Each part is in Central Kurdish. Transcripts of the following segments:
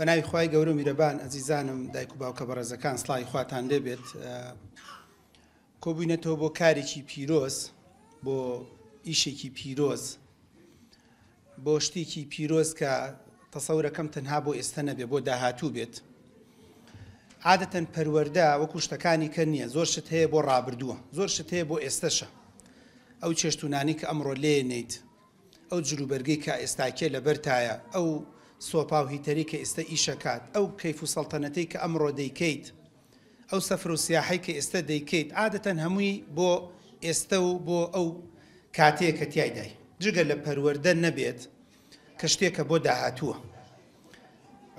بە ناوی خی گەورە میرەبان ئەزیزانم دایک و باوکە بەڕێزەکان سڵی خواتان لێبێت کۆبووینەتەوە بۆ کارێکی پیرۆز بۆ ئیشێکی پیرۆز بۆ شتێکی پیرۆز کە تەسەورەکەم تەنها بۆ ئێستا نەبێ بۆ داهاتوو بێت عادەتەن پەروەەردە وەکو شتەکانی کە نییە زۆر شت هەیە بۆ ڕابردووە زۆر شت هەیە بۆ ئێستەشە ئەو چێشتونانی کە ئەمڕۆ لێنیت ئەو جلوبەرگی کە ئێستاکێ لە بەرتایە ئەو سۆپا و هیتەری کە ئێستا ئیشەکات ئەو کەیف و سەڵتەنەتی کە ئەمڕۆ دەیکەیت ئەو سەفر و سیاحی کە ئێستا دەیکەیت عادەتەن هەمووی بۆ ئێستا و بۆ ئەو کاتەیە کە تایدای جگە لە پەروەەردە نەبێت کە شتێکە بۆ داهاتووە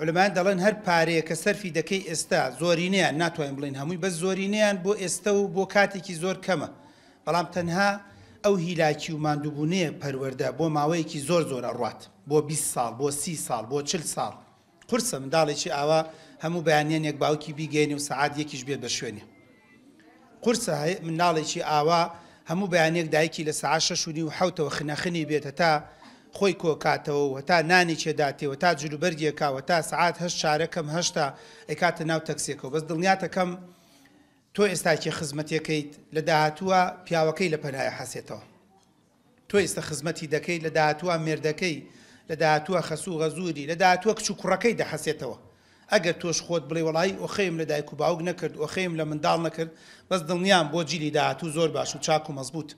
لەمان دەڵێن هەر پارەیە کە سەرفی دەکەی ئێستا زۆرینیان ناتوانین بڵین هەمووی بە زۆرینیان بۆ ئێستا و بۆ کاتێکی زۆر کەمە بەڵام تەنها ئەو هیلاکی و مادووبوونەیە پەروەەردە بۆ ماوەیەکی زۆر زۆر ئەڕات بۆ 20 ساڵ بۆ سی ساڵ بۆ چل ساڵ قرسە منداڵێکی ئاوا هەموو بەیانیان یەک باوکی بیگەێنی و سعات یەکیش بێت بە شوێنێ قرسە منداڵێکی ئاوا هەموو بەیانێک دایکی لە سعات شەشونی و حوتەوە خنەخنی بێتە تا خۆی کۆکاتەوە و تا نانی چێداتێەوە تا جلوبەرگیەکەوە تا سعات هەشت شارەکەم هەشتا ئەکاتە ناو تەکسێکەوە بەس دڵنیاتەکەم تۆ ئێستاکی خزمەتەکەیت لە داهتووە پیاوەکەی لە پەلایە حەسێتەوە تۆ ئێستا خزمەتی دەکەی لە داهتووە مێردەکەی لە داهتووە خەسوو غەزووری لە داهتووە کچ و کوڕەکەی دەحەسێتەوە ئەگەر تۆش خۆت بڵێ وڵی ئۆخەیم لە دایک و باوک نەکرد ئۆخەیم لە منداڵ نەکرد بەس دڵنیان بۆ جیلی داهتوو زۆر باش و چاک و مەزبوط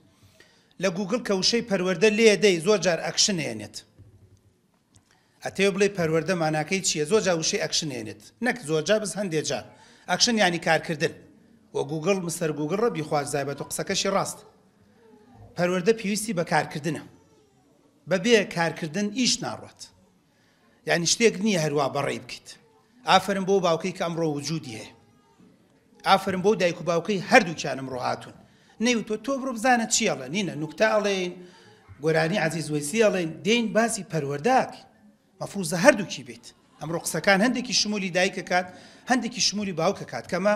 لە گوگل کەوشەی پەروەەردە لێ دەی زۆر جار ئەکشن هێنێت ئەتێ بڵێ پەروەەردە ماناکەی چییە زۆر جاوشەی ئەکشن هێنێت نەک زۆرجار بز هەندێک جار ئەکشن ینی کارکردن وە گوگل مسەر گوگل ڕە بیخواز زایبەت و قسەکەشی ڕاست پەروەەردە پێویستی بە کارکردنە بەبێ کارکردن ئیش ناڕات یعنی شتێک نییە هەروە بەڕێ بکەیت ئافرم بۆ باوکەی کە ئەمڕۆ وجودی هەیە ئافرم بۆ دایک و باوکەی هەردووچانم ڕۆهاتون نەیوت تۆ بڕۆ بزانە چیەڵە نینە نوکتتاڵێن گۆرانی عزیز وەسیڵێن دێن باسی پەروەرداکی مەفروزە هەردووکی بێت ئەمڕۆ قسەکان هەندێکی شمولی دایکەکات هەندێکی شمولی باوکە کات کەمە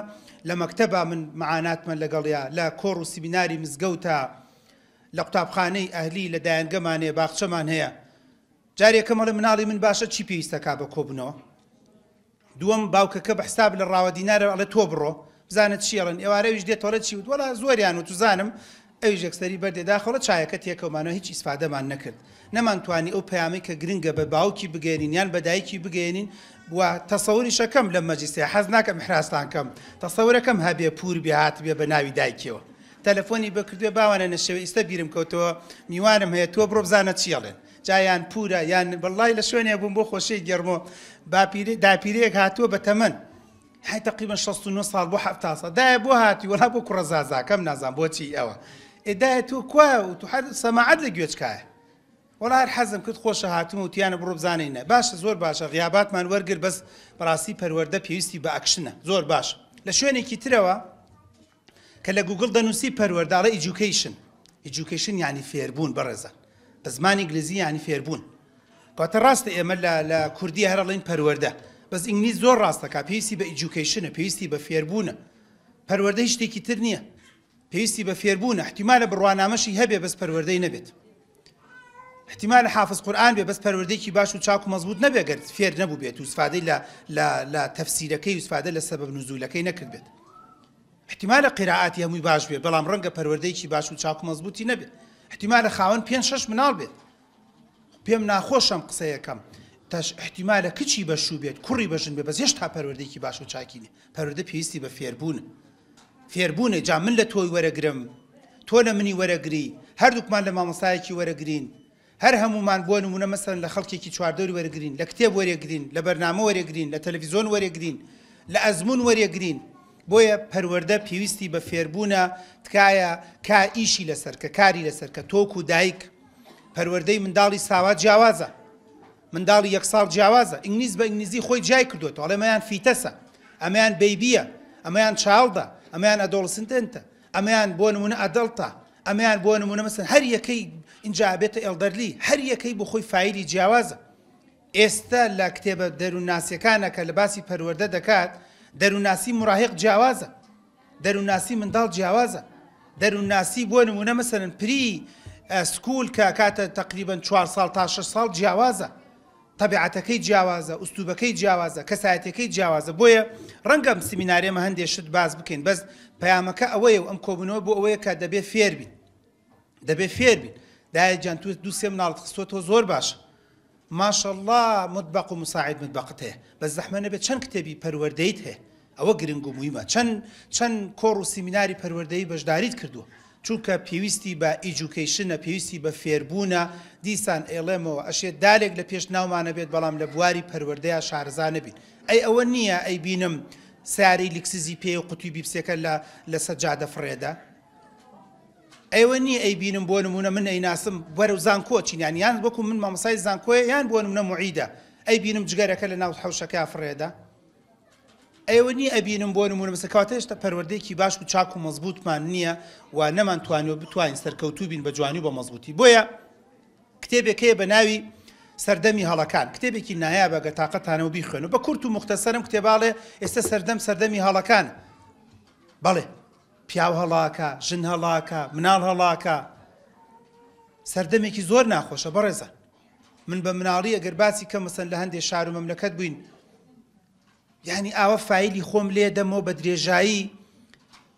لە مەکتتەبا من معاناتمە لەگەڵیا لە کۆڕ و سیبیناری مزگەوتە لە قوتابخانەی ئەهلی لە دایانگەمانێ باخچەمان هەیە جارێکەمەڵە مناڵی من باشە چی پێویستەکە بە کۆبنەوە دووەم باوکەکە بە حساب لە ڕاوە دیینارە ئەڵە تۆ بڕۆ بزانت چیڵن ئێوارەویش دێتۆڵە چی وتوەلا زۆریان و توزانم ئەو ژەکسەری بەردێدا خۆڵە چایەکە تێکەومانەوە هیچ ئیسفادەمان نەکرد نەمانتوانی ئەو پەیامی کە گرنگە بە باوکی بگەێنین یان بەدایکی بگەێنین وە تەسەوری شەکەم لە مەجیسێ حەز ناکەم حراستانکەم تەسەورەکەم هەبێ پور بێ هاات بێ بە ناوی دایکەوە تەلەفۆنی بکردێ باوانە نەشەوە ئیستا بیرم کەوتەوە میوانم هەیە تۆ بڕۆ بزانە چیڵێن جایان پورە یان بەڵای لە شوێنێ بووم بۆ خۆشەی گەرمۆ باپیری داپیرەیەک هاتووە بە تەمەند حتەقیبن 16 سال بۆ ه سا دای بۆ هاتی وەلا بۆ کوڕە زازاکەم نازان بۆچی ئەوە ئێدایە تۆ کوە و تو سەماعات لە گوێچکایە وەڵا هەر حەزم کرد خۆشە هاتم و تیانە بڕۆ بزانینە باشە زۆر باشە غیاباتمان وەرگر بەس بەڕاستی پەروەەردە پێویستی بە ئەکشنە زۆر باش لە شوێنێکی ترەوە کە لە گوگل دەنووسی پەروەەرداڵە ئیجوکیشن ئیجوکیشن ینی فێربوون بەڕێزە بە زمانی گلیزی ینی فێربوون کاتە ڕاستە ئێمە لە کوردی هەرڵین پەروەەردە بەس ئینگلیس زۆر ڕاستەکە پێویستی بە ئیجوکیشنە پێویستی بە فێربوونە پەروەەردە هیچ شتێکی تر نییە پێویستی بە فێربوون احتیمالە بڕوانامەشی هەبێ بەس پەروەەردەی نەبێت احتیمال حافظ قورآن بێ بەس پەروەردەیەکی باش و چاک و مەزبوط نەبێگەرت فێر نەبوو بێت و سفادەی لە تەفسیرەکەی و سفادە لە سەبب نزولەکەی نەکرد بێت احتیمالە قیراعاتی هەمووی باش بێ بەڵام ڕەنگە پەروەردەیەکی باش و چاک و مەزبوطی نەبێت احتیمالە خاوەن پێ شش مناڵ بێت پێم ناخۆشم قسەیەکەم تاش احتیمالە کچی بەشوو بێت کوڕی بەژن بێ بەس هێشتا پەروەردەیەکی باش و چاکینێ پەروەردە پێویستی بە فێربوون فێربوونێ جا من لە تۆی وەرەگرم تۆ لە منی وەرەگری هەردووکمان لە مامۆسایەکی وەرەگرین هەر هەمومان بۆ نمونە مەسن لە خەڵکێکی چواردەوری وەرەگرین لە کتێب وەرەگرین لە بەرنامە وەرەگرین لە تەلەڤیزۆن وەرەگرین لە ئەزمون وەرەگرین بۆیە پەروەەردە پێویستی بە فێربوونە تکایە کا ئیشی لەسەر کە کاری لەسەر کە تۆک و دایک پەروەەردەی منداڵی ساوا جیاوازە منداڵی یەک ساڵ جیاوازە ئینگلیس بە ئینگلیزی خۆی جای کردوێت ئەڵێمەیان فیتەسە ئەمەیان بیبیە ئەمەیان چاڵدە ئەمەیان ئەدۆڵسنتنتە ئەمەیان بۆ نمونە ئەدڵتا ئەمەیان بۆ نمونە مەسن هەر یەکەی اینجا بێتە ئێڵدەرلی هەر یەکەی بۆ خۆی فیلی جیاوازە ئێستا لە کتێبە دەروناسیەکانە کە لە باسی پەروەەردە دەکات دەروناسی مراهق جیاوازە دەروناسی منداڵ جیاوازە دەروناسی بۆ نمونە مەسەرن پری سکول کە کاتە تقریبان 4 سال تا 6 سال جیاوازە تەبیعاتەکەی جیاوازە ئوستوبەکەی جیاوازە کەسایەتەکەی جیاوازە بۆیە ڕەنگەم سمینارێمە هەندێشت باز بکەین بەس پەیامەکە ئەوەیە و ئەم کۆبنەوە بۆ ئەوەیە کە دەبێت فێر بین دەبێت فێر بین دایە جان تو دو سێ مناڵت خستۆ زۆر باشە ماشله مطبق و مساعد مطبقت هەیە بە زەحمە نەبێت چەند کتێبی پەروەردەیت هەیە ئەوە گرنگ و مویمە چەند چەند کۆڕ و سیمیناری پەروەردەی بەشداریت کردووە چونکە پێویستی بە ئیجوکیشنە پێویستی بە فێربوونە دیسان ئێڵێمەوە ئەشێت دارێک لە پێش ناومانە بێت بەڵام لە بواری پەروەردەیە شارزانە بین ئەی ئەوە نییە ئەی بینم ساری لکسزی پێ و قوتوی بیبسێکە لە سەجادە فڕێدا ئەوە نی ئەی بینم بۆ نمونە من ئەیناسم بەرە زان کۆچینیان یان وەکو من مامەسای زانکۆیە یان بۆ نمونە معیدە ئەی بینم جگەرەکە لە ناو حوشەکە فڕێدا ئەوە نی ئەبینم بۆ نمونە بەسە کاتێشتا پەروەردەیەکی باش و چاک و مەزبوطمان نییە و نەمانتوانەوە بتوانین سەرکەوتو بین بە جوانی بە مەزبوطی بۆیە کتێبێکەیە بە ناوی سەردەمی هەڵەکان کتێبێکی نایە بە گەتاقەتانەوە بیخوێن و بە کورت و مختەسەرم کتێباڵێ ئێستا سەردەم سەردەمی هەڵەکان بەڵێ پیاو هەڵاکە ژن هەڵاکە مناڵ هەڵاکە سەردەمێکی زۆر ناخۆشە بەڕێزە من بە مناڵی ئەگەر باسی کەمەسەن لە هەندێک شار و مەملەکەت بووین یعنی ئاوە فیلی خۆم لێ دەمەوە بە درێژایی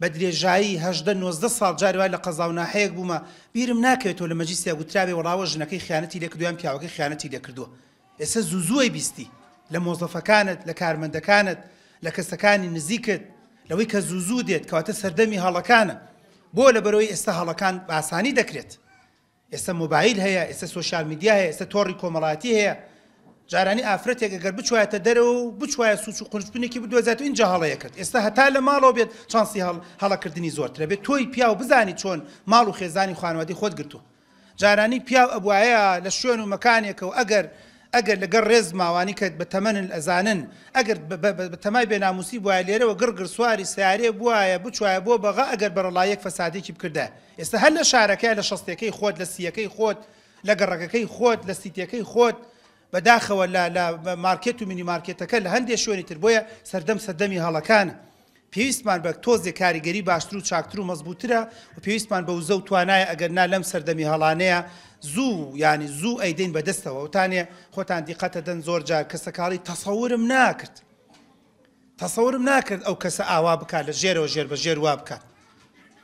بە درێژایی هەدە 90 ساڵ جاروای لە قەزااو ناحەیەک بوومە بیرم ناکەوێتەوە لە مەجیسیا گوتراوی وڵاوە ژنەکەی خیانەتی لە کردویان پیاوەکە خیانەتی لە کردووە ئێستا زوزوی بیستی لە مۆزەفەکانت لە کارمەندەکانت لە کەسەکانی نزیکت لەوەی کە زوزوو دێت کەواتە سەردەمی هەڵەکانە بۆ لە بەرەوەی ئێستا هەڵەکان باسانی دەکرێت ئێستا مۆبایل هەیە ئێستا سوۆشال میدیا هەیە ئێستا تۆڕی کۆمەڵاتی هەیە جارانی ئافرەتێک گەر بچوایەتە دەرەوە و بچوایە سوچ و قنجبنێکی بدۆزێت اینجا هەڵەیە کرد ئێستا هەتا لە ماڵەوە بێت چانسی هەڵ هەڵەکردنی زۆرترە بێت تۆی پیا و بزانی چۆن ماڵ و خێزانی خوانوادی خۆت گرتووە جارانی پیا ئەبواایە لە شوێن و مەکانێکە و ئەگەر ئەگەر لەگەر ڕێز ماوانی کە بە تەمەن ئەزانن ئەگەر تەمای بێناموسی وایە لێرەوە گڕگر سواری سیارێ بواە بچوایە بۆ بەغا ئەگەر بەڕڵایەک فەسادێکی بکردە ئێستا هەر لە شارەکە لە شەستەکەی خۆت لە سیەکەی خۆت لە گەڕەکەەکەی خۆت لە سیتەکەی خۆت بەداخەوە لە مارکێت و مینی مارکێتەکە لە هەندێک شوێنی تر بۆیە سەردەم سەدەمی هەڵەکانە. پێویستمان بە تۆزێک کاریگەری باشتر و چاکتر و مەزبووترە و پێویستمان بە وزە و توانایە ئەگەر نا لەم سەردەمی هەڵانەیە زوو ینی زوو ئەیدەین بەدەستەوە وتانێ خۆتان دیقەتە دەن زۆر جار کەسەکاڵی تەسەورم ناکرد. تەسەورم ناکرد ئەو کەسە ئاوا بکات لە ژێرەوە ژێر بە ژێر وا بکات.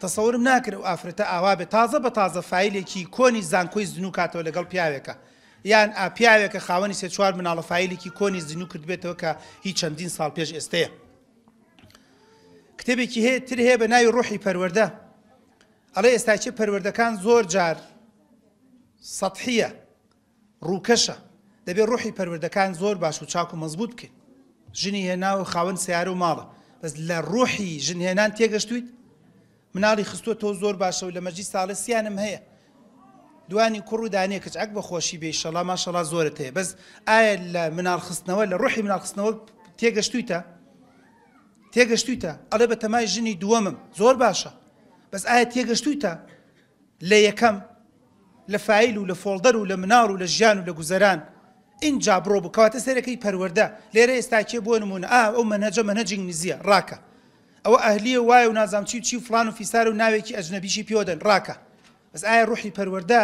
تەسەورم ناکرد و ئافرەتە ئاوا بێت تازە بە تازە فیلێکی کۆنی زانکۆی زنوکاتەوە لەگەڵ پیاوێکە. یان ئاپیاوێکە خاوەنی سێ چوار مناڵە فیلێکی کۆنی زیینو کرد بێتەوە کە هیچ چەندین ساڵ پێش ئێستەیە. کتێبێکی هەیە تر هەیە بە ناوی ڕوحی پەروەەردە. ئەڵێ ئێستاچی پەروەردەکان زۆر جار سەحیە ڕووکەشە دەبێت ڕوحی پەروەردەکان زۆر باش و چاک و مەزبوط بکەین. ژنی هێناوە خاوەن سیارە و ماڵە بەس لە ڕوحی ژنهێنان تێگەشتویت مناڵی خستووە تۆ زۆر باشە و لە مەجی ساڵە سیانم هەیە. دوانی کوڕ و دانێک کەچعک بە خۆشی بێ شەڵا ماشەڵا زۆرت هەیە بەس ئایا لە منالخستنەوە لە ڕوحی منالخستنەوە تێگەشتویتە تێگەشتویتە ئەڵێ بە تەمای ژنی دووەمم زۆر باشە بەس ئایا تێگەشتویتە لە یەکەم لە فیل و لە فۆڵدەر و لە منار و لە ژیان و لە گوزەران اینجا بڕۆ بکەواتە سەرەکەی پەروەەردە لێرە ئێستا کێ بۆ نمونە ئا ئەو منەجە منەجنگ نزیە ڕاکە ئەوە ئەهلیە وایە و نازام چی و چی فلان و فیسار و ناوێکی ئەجنەبیشی پیۆدەن ڕاکە بەس ئایا ڕوحی پەروەەردە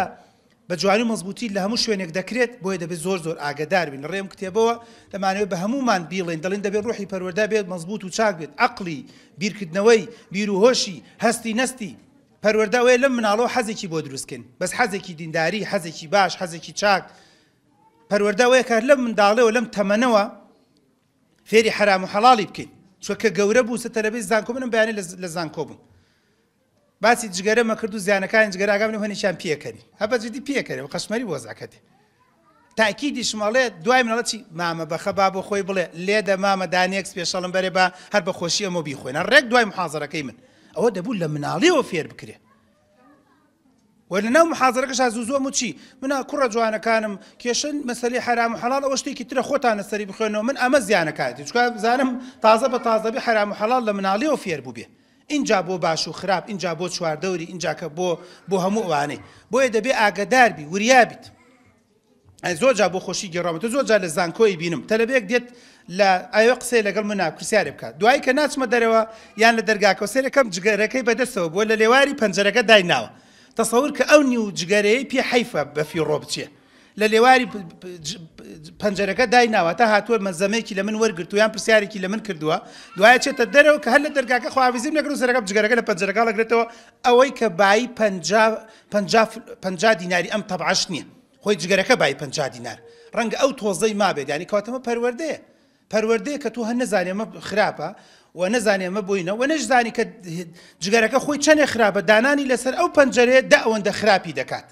بە جوانی مەزبوطی لە هەموو شوێنێک دەکرێت بۆیە دەبێت زۆر زۆر ئاگدار بین ڕێم کتێبەوە دەمانەوێت بە هەمومان بیڵێن دەڵێن دەبێت ڕوحی پەروەەردە بێت مەزبوط و چاک بێت عقلی بیرکردنەوەی بیر و هۆشی هەستی نستی پەروەەردەوەی لەم مناڵەوە حەزێکی بۆ دروستکن بەس حەزێکی دینداری حەزێکی باش حەزێکی چاک پەروەەردەوەی کار لەم منداڵەوە لەم تەمەنەوە فێری حرام و حەڵی بکەین چوەکە گەورە بوو سەتەرەبێت زانکۆ منم بەیانی لە زانکۆ بوو باسی جگەرەمە کرد و زیانەکان جگەراگەم هەنی چیان پێکەنی هەبە جدی پێکەری و قەشمەری بۆزاکەێ تاکیدی شماڵێ دوای منڵەت چی مامە بەخە با بۆ خۆی بڵێ لێدە مامە دانێک پێشەڵم بەرێ بە هەر بە خۆشی ئەمە بیخۆێنە ڕێک دوای محازەکەی من ئەوە دەبوو لە مناڵیەوە فێر بکرێ وەرە ناو محازەکەش زوزۆم و چی منە کوڕە جوانەکانم کێشن مەسەلی حرام و حەڵال ئەوە شتێکی ترە خۆتانە سەری بخوێنەوە من ئەمە زیانەکاتی چکە بزانم تازە بە تازەبی حرام و حەڵال لە مناڵیەوە فێر بوو بێ اینجا بۆ باش و خراپ اینجا بۆ چواردەوری اینجا کە بۆ بۆ هەموو ئەوانەی بۆیە دەبێ ئاگدار بی وریابیت زۆرجا بۆ خۆشی گەڕامەوە زۆرجا لە زانکۆی بینم تەلەبێک دێت لە ئاوە قسەی لەگەڵ منە پرسیارێ بکات دوای کە ناچمە دەرەوە یان لە دەرگاکە سێرەکەم جگەرەکەی بەدەستەوە بۆ لە لێواری پەنجەرەکە دایناوە تەسەور کە ئەو نی و جگەرەیە پێ حیفە بەفی ڕۆ بچێت لە لێواری پەنجەرەکە دایناوە تا هاتووە مەزەمێکی لە من وەرگرتو یان پرسیارێکی لە من کردووە دوایە چێتە دەرەوە کە هەر لە دەرگاکە خواویزیم لەگەڕ سەرەکە بجگەرەکە لە پەنجەرەکە لەگرێتەوە ئەوەی کە بای پ دیناری ئەم تەبعش نییە خۆی جگەرەکە بای پ دینار ڕەنگە ئەو تۆزەی مابێت ینی کەواتەمە پەروەردەیە پەروەردەیە کە تو هەر نەزانێمە خراپە و نەزانێمە بووینە و نەشزانی کە جگەرەکە خۆی چەنێ خراپە دانانی لەسەر ئەو پەنجەرەیە دا ئەوەندە خراپی دەکات.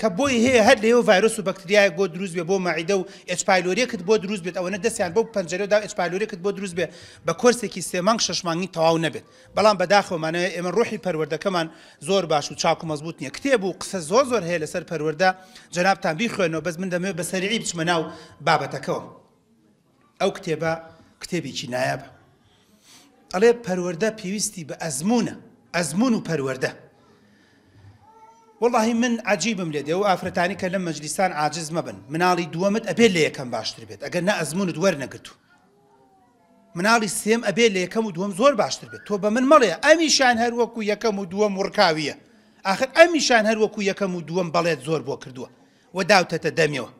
کە بۆی هەیە هەر لێو ڤایرس و بەکتریایە بۆ دروست بێ بۆ ماعیدە و ئەچپایلۆریەکت بۆ دروست بێت ئەوەنە دەستیان بۆ پەنجەرەدا ئەچپایلۆریەکت بۆ دروست بێ بە کورسێکی سێمانگ شەشمانگی تەواو نەبێت بەڵام بەداخەوەمانەوە ئێمە ڕۆحی پەروەردەکەمان زۆر باش و چاک و مەزبوط نیە کتێب و قسە زۆ زۆر هەیە لەسەر پەروەەردە جەنابتان بیخوێنەوە بەس من دەمەوێت بە سەرعی بچمە ناو بابەتەکەەوە ئەو کتێبە کتێبێکی نایابە ئەڵێ پەروەەردە پێویستی بە ئەزمونە ئەزمون و پەروەەردە واللهی من عجیبم لێ دێ و ئافرەتانی کە لە مەجلیستان عجز مەبن مناڵی دووەمت ئەبێ لە یەکەم باشتر بێت ئەگەر نە ئەزمونت وەرنەگرتو مناڵی سێم ئەبێ لە یەکەم و دووەم زۆر باشتر بێت تۆ بە من مەڵێ ئەمیشان هەروەکو یەکەم و دووەم وڕکاویە آخر ئەمیشان هەروەکو یەکەم و دووەم بەڵێت زۆر بۆ کردووە و داوتەتە دەمیەوە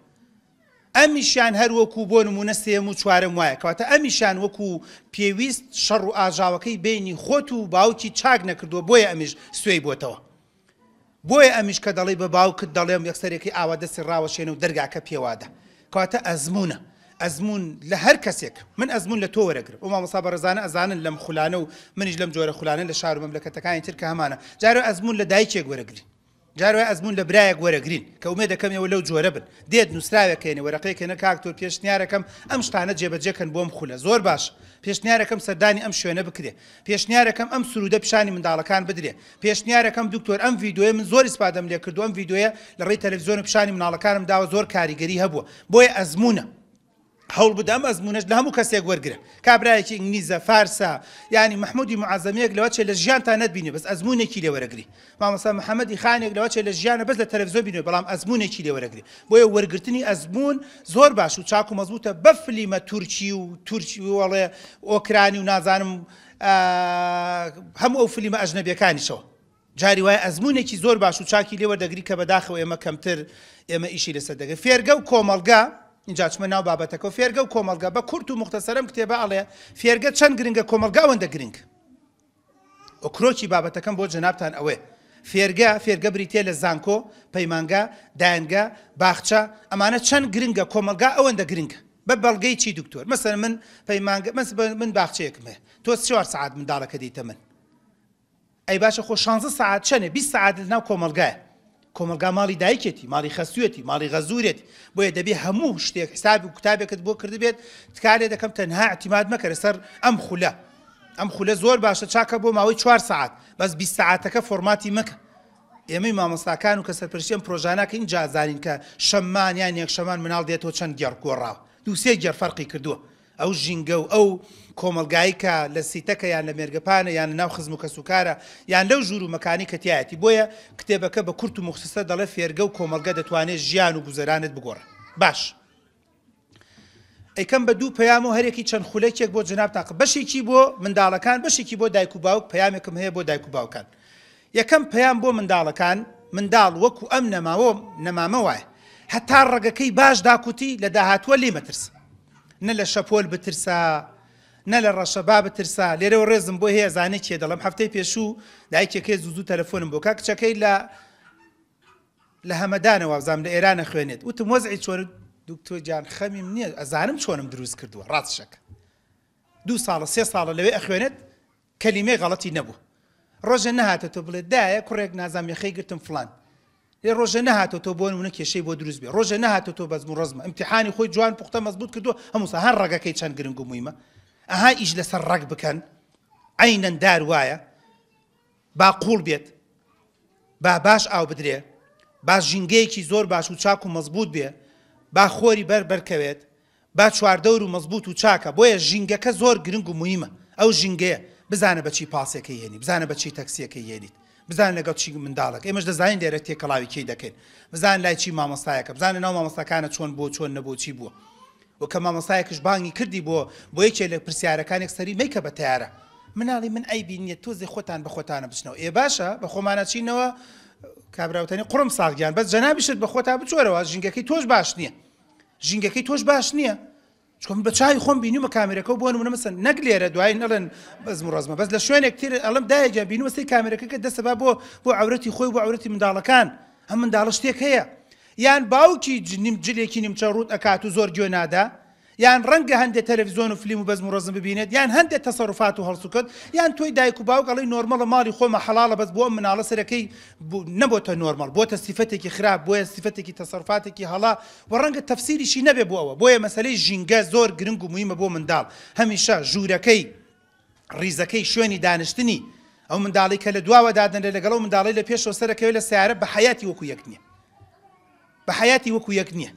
ئەمیشان هەروەکو بۆ نمونە سێم و چوارم وایە کەواتە ئەمیشان وەکو پێویست شەڕ و ئاژاوەکەی بینی خۆت و باوکی چاک نەکردووە بۆیە ئەمیش سوێی بۆتەوە بۆیە ئەمیش کە دەڵی بە باوکت دەڵێم یەکسەرێکی ئاوا دەستی ڕاوەشێن و دەرگاکە پێوادە کاتە ئەزمونە ئەزمون لە هەر کەسێک من ئەزمون لە تۆ وەرەگر و مامەسا بە ڕزانە ئەزانن لەم خولانە و منیش لەم جۆرە خولانە لە شار مەملەکەتەکانی تر کە هەمانە جارە ئەزمون لە دایکێک وەرەگری جارای ئەزمون لە برایە گۆرەگرین کە ومێ دەکەمەوە لەو جۆرە بن دێت نووسراوەکەێنێ وەرەقەیکەنە کاکتۆر پێشنیارەکەم ئەم شتانە جێبەجەکەن بۆم خولە زۆر باش پێشنیارەکەم سەردانی ئەم شوێنە بکرێ پێشنیارەکەم ئەم سرودە پیشانی منداڵەکان بدرێ پێشنیارەکەم دکتۆر ئەم یددیوۆی من زۆر سپادەم لێ کردو ئەم یددیوە لە ڕێی تەلەڤزیۆن پیشانی مناڵەکانم داوە زۆر کاریگەری هەبووە بۆیە ئەزمونە هەڵ بدەم ئەزمونش لە هەموو کەسێک وەرگرە کابراایەکی ئینگلیزە فارسا ینی مححمودی معزمەیەک لەوە چێ لە ژیانتان نبینێ بەس ئەزمونێکی لێ وەرەگری مامەسا محەممەدی خانێک لەوە چێ لە ژیانە بەس لە تەلەڤزۆ بینێ بەڵام ئەزمونێکی لێ وەرەگری بۆیە وەرگرتنی ئەزمون زۆر باش و چاک و مەزبوطە بەفلیمە تورکی و تورکی وڵێ ئۆکرانی و نازانم هەموو ئەو فلیمە ئەژنەبیەکانیشەوە جاری وایە ئەزمونێکی زۆر باش و چاکی لێوە دەگری کە بەداخەوە ئێمە کەمتر ئێمە ئیشی لەسەر دەگە فێرگە و کۆمەلگا اینجا چمە ناو بابەتەکە فێرگە و کۆمەلگا بە کورت و مختەسەرم کتێبە ئاڵێ فێرگە چەند گرنگە کۆمەلگاوەندە گرنگ ئۆکرۆکی بابەتەکەم بۆ جنابان ئەوێ فێرگە فێرگە بریتێ لە زانکۆ پەیمانگە داینگە باخچە ئەمانە چەند گرنگە کۆمەلگا ئەوەندە گرنگە بە بەڵگەی چی دکتۆر مەسەر من پەیمانگە مەس من باخچەیەکمێ تۆ چوار سعات منداڵەکە دیتە من ئەی باشە خۆ 16 ساعت چەنێ 20 ساعت لەناو کۆمەلگایە کۆمەلگا ماڵی دایکێتی ماڵی خەسوێتی ماڵی غەزورێت بۆیە دەبێ هەموو شتێک حسابی و کتابێکت بۆ کردبێت تکارێ دەکەم تەنها اعتیماد مەکە سەر ئەم خولە ئەم خولە زۆر باشە چاکە بۆ ماوەی 4 ساعت بەس 20 ساعتەکە فۆرماتی مەکە ئێمەی مامۆستاکان و کە سەرپەرشیم پرۆژانەکە این جازانین کە شەمانیان یەک شەمان مناڵ دێتەوە چەند گەڕ گۆڕاوە دووسێ گەر فەرقی کردووە ئەو ژینگە و ئەو کۆمەلگایکە لە سیتەکە یان لە مێرگەپانە یان ناو خزم و کەسوکارە یان لەو ژوور و مەکانی کەتیایەتی بۆیە کتێبەکە بە کورت و مخصسە دەڵێ فێرگە و کۆمەلگە دەتوانێت ژیان و گوزەرانت بگۆڕ باش ئەیکەم بە دوو پەیام و هەرێکی چەند خولەکێک بۆ جناب تاق بەشێکی بۆ منداڵەکان بەشێکی بۆ دایک و باوک پەیامێکم هەیە بۆ دایک و باوکان یەکەم پەیام بۆ منداڵەکان منداڵ وەکو ئەم نەماوە نەمامە وایە هەتا ڕگەکەی باش داکوتی لە داهاتوە لێ مەترسن نە لە شەپۆل بترسا نە لە ڕەشەبا بترسا لێرەوە ڕێزم بۆ هەیە زانێت کێ دەڵم هەفتەی پێشوو دایکێکی زوو تەلەفۆنم بۆ کاکچەکەی لە لە هەمەدانە وابزانام لە ئێرانە خوێنێت وتم وەزعی چۆر دوکتۆ جان خەمیم نییە ئەزانم چۆنم دروست کردووە ڕاستشەکە دو ساڵە سێ ساڵە لەوێ ئەخوێنێت کەلیمێ غەڵەتی نەبوو ڕۆژە نەهاتە تۆ بڵێ دایە کوڕێک نازام یخەی گرتم فلان لێ ڕۆژە نهاتۆ تۆ بۆن منە کێشەی بۆ دروست بێ ڕۆژە نهاتۆ تۆ بەزم و ڕزمە امتحانی خۆی جوان پوختە مەزبوط کردو هەمووسا هەر ڕگەکەی چەند گرنگ و مویمە ئەها ئیش لەسەر ڕگ بکەن عینەن دار وایە با قوڵ بێت با باش ئاو بدرێ با ژینگەیەکی زۆر باش و چاک و مەزبوط بێ با خۆری بەر بەرکەوێت با چواردەور و مەزبوط و چاکە بۆیە ژینگەکە زۆر گرنگ و مویمە ئەو ژینگەیە بزانە بەچی پاسێکی هێنی بزانە بەچی تەکسیەکە هێنیت بزان لەگەڵ چی منداڵک ئێمەش دەزانین دێرە تێکەڵاوی کەی دەکەین بزان لای چی مامەستایەکە بزانە ناو مامەستەکانە چۆن بۆ چۆن نەبووچی بووە وەکە مامەسایەکەش بانگی کردی بۆ بۆ یەکێ لە پرسیارەکانێک سەری مەیکە بە تیارە مناڵی من ئەیبی نیە تۆزی خۆتان بە خۆتانە بچنەوە ئێ باشە بە خۆمانەچینەوە کابراوتنی قڕم ساڵگیان بە جەنابیشت بە خۆتا بچۆرەوە ژنگەکەی تۆش باش نییە ژنگەکەی تۆش باش نییە چۆن بە چای خۆم بینیمە کامرەکە بۆن منە مەسن نەک لێرە دوای نەڵێن بەز ڕازمە بەس لە شوێنێک تر ئەڵم دایەجا بینوەستی کامرەکە کە دەسەبا بۆ بۆ ئاورەتی خۆی بۆ ئاورەتی منداڵەکان هەم منداڵ شتێک هەیە یان باوکی جنیم جلێکی نیمچە ڕوت ئەکات و زۆر گوێ نادا یان ڕەنگە هەندێک تەلەڤزیۆن و فلیم و بەزم ڕزم ببینێت یان هەندێک تەسەرفات و هەڵسوکت یان تۆی دایک و باوکەڵی نۆرمەڵە ماڵی خۆمە حەڵە بەس بۆ مناڵە سەرەکەی نەبتە نۆرمەل بۆتە سیفەتێکی خراپ بۆیە سیفەتێکی تەسەرفاتێکی هەڵا و ڕەنگە تەفسیریشی نەبێ بووەوە بۆیە مەسلەی ژینگە زۆر گرنگ و مویمە بۆ منداڵ هەمیشە ژوورەکەی ڕیزەکەی شوێنی دانیشتنی ئەو منداڵی کە لە دواوە دادنێ لەگەڵ منداڵی لە پێشەوە سەرەکەوێت لە سیارە بە حیاتی وەکو یەک نییە بە حیاتی وەکو یەک نییە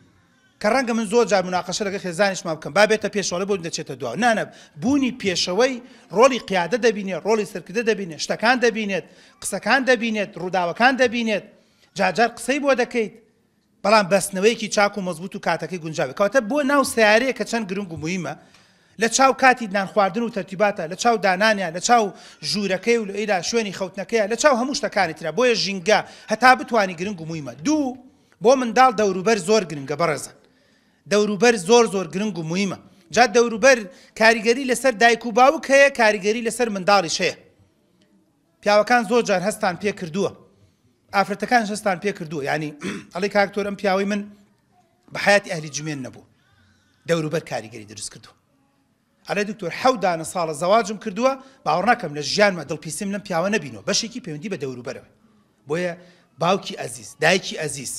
کە ڕەنگە من زۆر جار مناقەشە لەگە خێزانیشما بکەم بابێتە پێشەوە بۆ دەچێتە دوا نانە بوونی پێشەوەی ڕۆلی قیادە دەبینێت ڕۆلی سەرکردە دەبینێت شتەکان دەبینێت قسەکان دەبینێت ڕووداوەکان دەبینێت جاجار قسەی بۆ دەکەیت بەڵام بەستنەوەیکی چاک و مەزبوط و کاتەکەی گونجاوی کەواتە بۆ ناو سیارەیە کە چەند گرنگ و مویمە لە چاو کاتی نان خواردن و تەرتیباتە لە چاو دانانیان لە چاو ژوورەکەی و لەئیدا شوێنی خەوتنەکەیە لە چاو هەموو شتەکانی ترا بۆیە ژینگە هەتا بتانی گرنگ و مویمە دوو بۆ منداڵ دەوروبەر زۆر گرنگە بەڕێزە دەوروبەر زۆر زۆر گرنگ و مویمە جا دەوروبەر کاریگەری لەسەر دایک و باوک هەیە کاریگەری لەسەر منداڵی شەیە پیاوەکان زۆر جار هەستان پێ کردووە ئافرەتەکان هەستان پێ کردووە ینی ئەڵی کاکتۆرم پیاوەی من بە حیاتی ئەهلی جمێن نەبوو دەوروبەر کاریگەری دروست کردو ئەلە دکتۆر حەودانە ساڵە زەواجم کردووە باوەڕ ناکەم لە ژیانمە دڵپیسیم لەم پیاوە نەبینەوە بەشێکی پەیوەندی بە دەوروبەرەوە بۆیە باوکی ئەزیز دایکی ئەزیز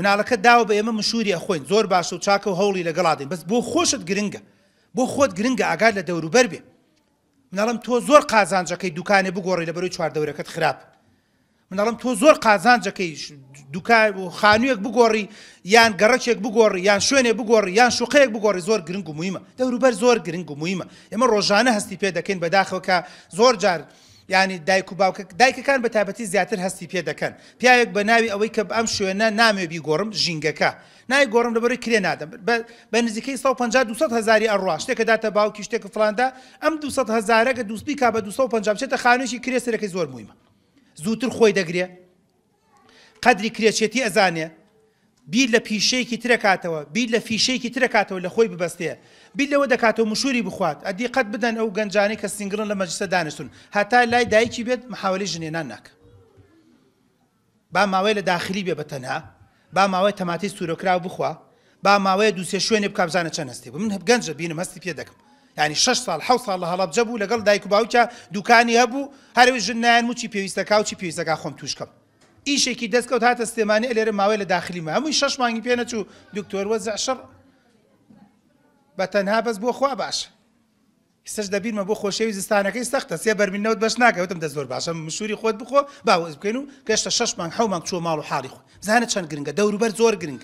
مناڵەکە داوە بە ئێمە مشوری ئەخۆین زۆر باش و چاکە و هەوڵی لەگەڵادین بەس بۆ خۆشت گرنگە بۆ خۆت گرنگە ئاگار لە دەوروبەر بێ مناڵم تۆ زۆر قازانجەکەی دوکانێ بگۆڕی لە بەروی چواردەورەکەت خراپ مناڵم تۆ زۆر قازانجەکەی دوکان و خانوویەک بگۆڕی یان گەڕەکێک بگۆڕی یان شوێنێ بگۆڕی یان شوقەیەک بگۆڕی زۆر گرنگ و مویمە دەوروبەر زۆر گرنگ و مویمە ئێمە ڕۆژانە هەستی پێ دەکەین بەداخەوەکە زۆر جار ینی دایک و باوکە دایکەکان بە تابەتی زیاتر هەستی پێ دەکەن پیاوێک بە ناوی ئەوەی کە ئەم شوێنە نامێبی گۆڕم ژینگەکە نای گۆڕم لەبەر کرێ نادەم بە نزیکەی 150 200 هزاری ئەڕوا شتێکە داتە باوکی شتێک فلاندا ئەم 200 هزارەکە دوستی کا بە 250 چێتە خانوشی کرێسەرەکەی زۆر مویمە زووتر خۆی دەگرێ قدری کرێچێتی ئەزانێ بیر لە پیشەیەکی ترەکاتەوە بیر لە فیشەیەکی ترەکاتەوە لە خۆی ببەستەیە بیت لەوە دەکاتەوە مشوری بخوات ئەدی قەت بدەن ئەو گەنجانی کە سنگرن لە مەجلسە دانستون هەتا لای دایکی بێت محاولی ژنێنان ناکە با ماوەی لە داخلی بێ بەتەنها با ماوەی تەماتی سوورۆکرا بخوا با ماوەیە دووسێ شوێنێ بکبزانە چەند هەستی من هەب گەنجە بینم هەستی پێ دەکەم ینی 6 سال ح سال لە هەڵب جەبوو لەگەڵ دایک و باوکە دوکانی هەبوو هەروی ژنایان موچی پێویستەکە و چی پێویستەکە خۆم توشکەم ئیشێکی دەستکەوت هاتە سێمانی لێرە ماوەی لە داخلی مە هەمووی شش مانگی پێ نەچوو دکتۆر وەزە شەڕ بە تەنها بەس بۆ خوا باش سش دەبیمە بۆ خۆشەوی زستانەکەی سەختە سێ بەرمینەوە بەش ناکەوتم دە زۆر باشە مشوری خۆت بخۆ باوز بکەین و گەشتە شش مانگ حومان چوە ماڵ و حاڵی خۆ زانە چەند گرنگە دەوروبەر زۆر گرنگ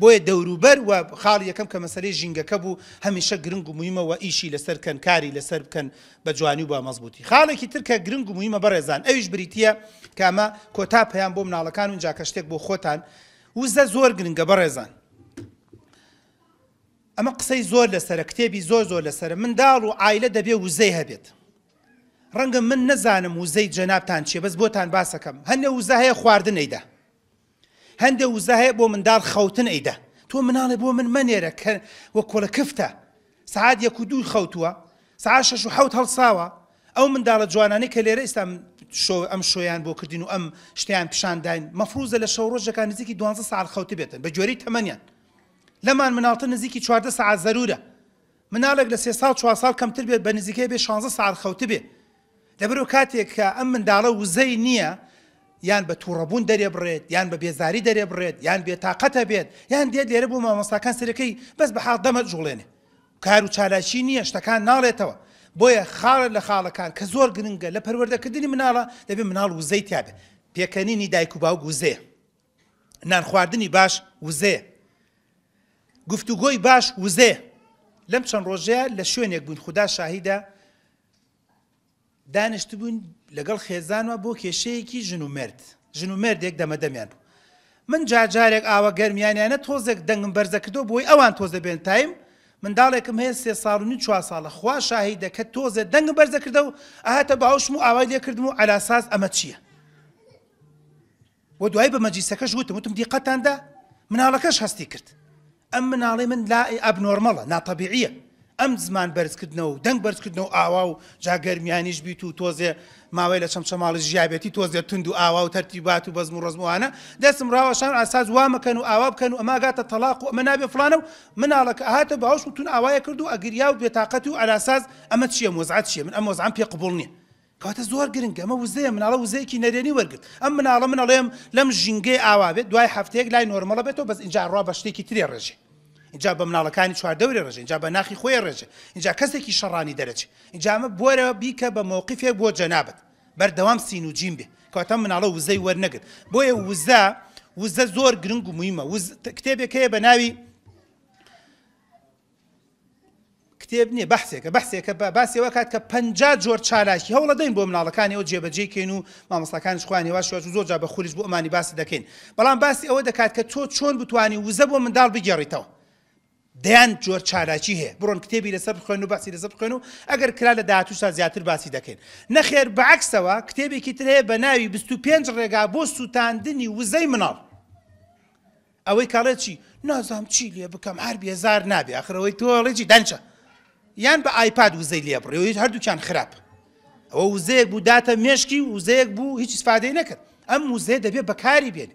بۆیە دەوروبەر و خاڵ یەکەم کە مەسلەی ژینگەکە بوو هەمیشە گرنگ و مویمەوە ئیشی لەسەر کەن کاری لەسەر بکەن بە جوانی و بە مەزبوطی خاڵێکی ترکە گرنگ و مویمە بەڕێزان ئەویش بریتە کامە کۆتا پەیان بۆ مناڵەکان و جاکە شتێک بۆ خۆتان وزە زۆر گرنگە بەڕێزان ئەمە قسەی زۆر لەسرە کتێبی زۆر زۆر لەسرە منداڵ و ئایلە دەبێ وزەی هەبێت ڕەنگە من نەزانم وزەی جەنابان چیە بەس بۆتان باسەکەم هەندە وزە هەیە خواردن ئەیدا هەندە وزە هەیە بۆ منداڵ خەوتن ئەیدا تۆ مناڵێ بۆ من منێرە کە وە کۆلە کفتە سعات یەک و دوو خەوتووە سعات شەش و حوت هەڵساوە ئەو منداڵە جوانانی کە لێرە ئیسلام ئەم شۆیان بۆ کردین و ئەم شتیان پیشانداین مەفروزە لە شەو ڕۆژەکان نزیکی 12 ساعت خەوت بێتن بە جۆری تەمەنیان لەمان مناڵتە نزیکی چواردە سعات زەرورە منالێک لە سێ سال چوار سال کەمتر بێت بە نزیکەی بێ 16 ساعت خەوت بێ لەبرو کاتێک کە ئەم منداڵە وزەی نییە یان بە تووڕەبوون دەرێ بڕێت یان بە بێزاری دەرێ بڕێت یان بێتاقەتە بێت یان دێت لێرە بوو مامۆستاکان سەرەکەی بەس بە حاڵ دەمە جوڵێنێ کار و چالاشی نییە شتەکان ناڵێتەوە بۆیە خاڵە لە خاڵەکان کە زۆر گرنگە لە پەروەردەکردنی مناڵە دەبێت مناڵ وزەی تیاابێت پێکەنینی دایک و باوک وزێ نان خواردنی باش وزێ گفتوگۆی باش وزێ لەم چەند ڕۆژەیە لە شوێنێک بوون خوددا شاهیدا دانیشت بوون لەگەڵ خێزانوە بۆ کێشەیەکی ژن و مرد ژن و مردێک دەمەدەمیان بوو من جاجارێک ئاوە گەرمیانیانە تۆزێک دەنگم بەرزەکردۆ بۆی ئەوان تۆزە بێن تایم منداڵێکم هەیە سێ ساڵنی چوار ساڵە خوا شاهی دەکە تۆزە دەنگ بەرزەکردە و ئاهاتە باوشم و ئاوای لێکردم و ئالاساس ئەمە چییە بۆ دوای بە مەجیسەکەش وتم وتم دیقەتاندا مناڵەکەش هەستی کرد ئەم مناڵی من لا ئەبنۆرمەڵە ناتەبیعە ئەم زمان بەرزکردنەوە و دەنگ بەرزکردن و ئاوا و جاگەرمیانیش بیت و تۆزێ ماوەی لە چەمچەماڵی ژیابێتی تۆزێ تند و ئاوا و تەرتیبات و بەزم و ڕزموانە دەستم ڕاوەشان ئاساز وامەکەن و ئاوا بکەن و ئەماگاتە تەلاق و ئەمە نابێ فلانە و مناڵەکە هاتە باوش و تون ئاوایە کرد و ئەگریا و بێتاقەت و ئالاساز ئەمە چیە مۆزعات چیە من ئەم مۆزان پێ قبول نیە کاتە زۆر گرنگگە ئەمە وزەیە مناڵە وزەیەکی نەرێنی وەرگرت ئەم مناڵە من ئەڵێم لەم ژینگەی ئاوا بێت دوای هەفتەیەک لای نۆرمەڵە بێتەوە بەس اینجا ڕوا بە شتێکی ترێ ڕێژێ اینجا بە مناڵەکانی چواردەوری ڕژێ اینجا بە ناخی خۆی ڕێژێ اینجا کەسێکی شەڕانی دەرەچ اینجامە بۆرەوە بیکە بە مووقفێک بۆ جەنابەت بەردەوام سین و جیم بێ کاتە مناڵە وزەی وەرنەگرت بۆیە وزە وزە زۆر گرنگ و مویمە کتێبێکەیە بە ناوی کتێب نییە بەحسێکە بەحسێکە بە باسێەوە کات کە پ جۆر چالاکی هەوڵە دەین بۆ مناڵەکانی ئەو جێبەجێکەین و مامۆستەکانی شخوانیوا شوێت زۆرجا بە خولیش بۆ ئەمانی باسی دەکەین بەڵام باسی ئەوە دەکات کە تۆ چۆن بتانی وزە بۆ منداڵ بگەڕیتەوە دەیان جۆر چالاکی هەیە بڕۆن کتێبی لەسەر بخوێن و باسی لەسەر بخوێن و ئەگەر کرا لە داهاتوشتا زیاتر باسی دەکەین نەخێر بەعکسەوە کتێبێکی تر هەیە بە ناوی 25 ڕێگا بۆ سووتاندنی وزەی مناڵ ئەوەی کاڵێکی نازام چی لێ بکەم هەر بێزار نابێ ئەخرەوەی تۆڵێکی دەنچە یان بە ئایپاد وزەی لێبڕێەوەیت هەردووچان خراپ ئەوە وزەیەک بوو داتە مێشکی وزەیەک بوو هیچ سفادەی نەکرد ئەم وزێ دەبێت بەکاری بێن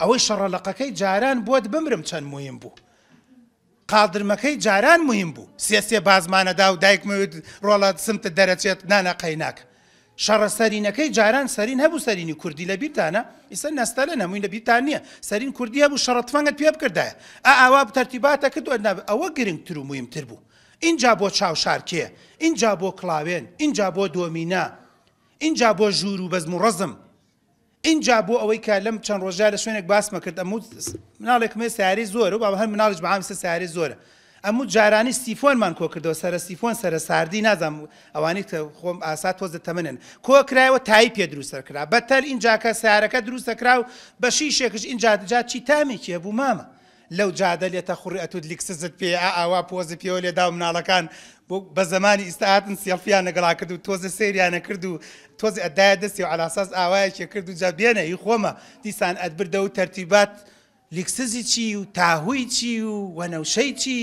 ئەوەی شەڕەلقەکەی جاران بۆت بمرم چەند مهم بوو قادرمەکەی جاران مهم بوو سێسێ بازمانەدا و دایکمەوێت ڕۆڵات سمتە دەرەچێت نانە قەیناک شەڕە سەرینەکەی جاران سەرین هەبوو سەرینی کوردی لە بیرتانە ئیسا نەستا لە نەمووی لە بیرتان نیە سەرین کوردی هەبوو شەڕەتفەنگت پێ بکردایە ئا ئاوا تەرتیباتە کردو ئەوە گرنگتر و مهمتر بوو اینجا بۆ چاوشارکێ اینجا بۆ کلاوێن اینجا بۆ دۆمینا اینجا بۆ ژوور و بەزم و ڕزم اینجا بۆ ئەوەی کە لەم چەند ڕۆژا لە شوێنێک باسمە کرد ئەموو مناڵێک مێ سیاری زۆر و با هەر مناڵش بەعامسە سیاری زۆرە ئەموو جارانی سیفۆنمان کۆ کردەوە سەرە سیفۆن سەرە ساردی نازانم ئەوانی خۆم ئاسات تۆزە تەمنن کۆکرایەوە تای پێ دروستە کرا بەتەر اینجاکە سیارەکە دروستە کرا و بە شیشێکش اینجا دجات چی تامی کێ بوو مامە لەو جادە لێتە خوڕی ئەتود لیکسزت پێ ئاوا پۆزی پێوە لێدا و مناڵەکان بۆ بە زمانی ئیساعتن سیلفیان نەگەڵا کرد و تۆزە سریانە کرد و تۆزی ئەدای دەستی و علاساس ئاوایەکی کرد و جابێنە هی خۆمە دیسان ئەدبردە و تەرتیبات لیکسزی چی و تاهوی چی و وەنەوشەی چی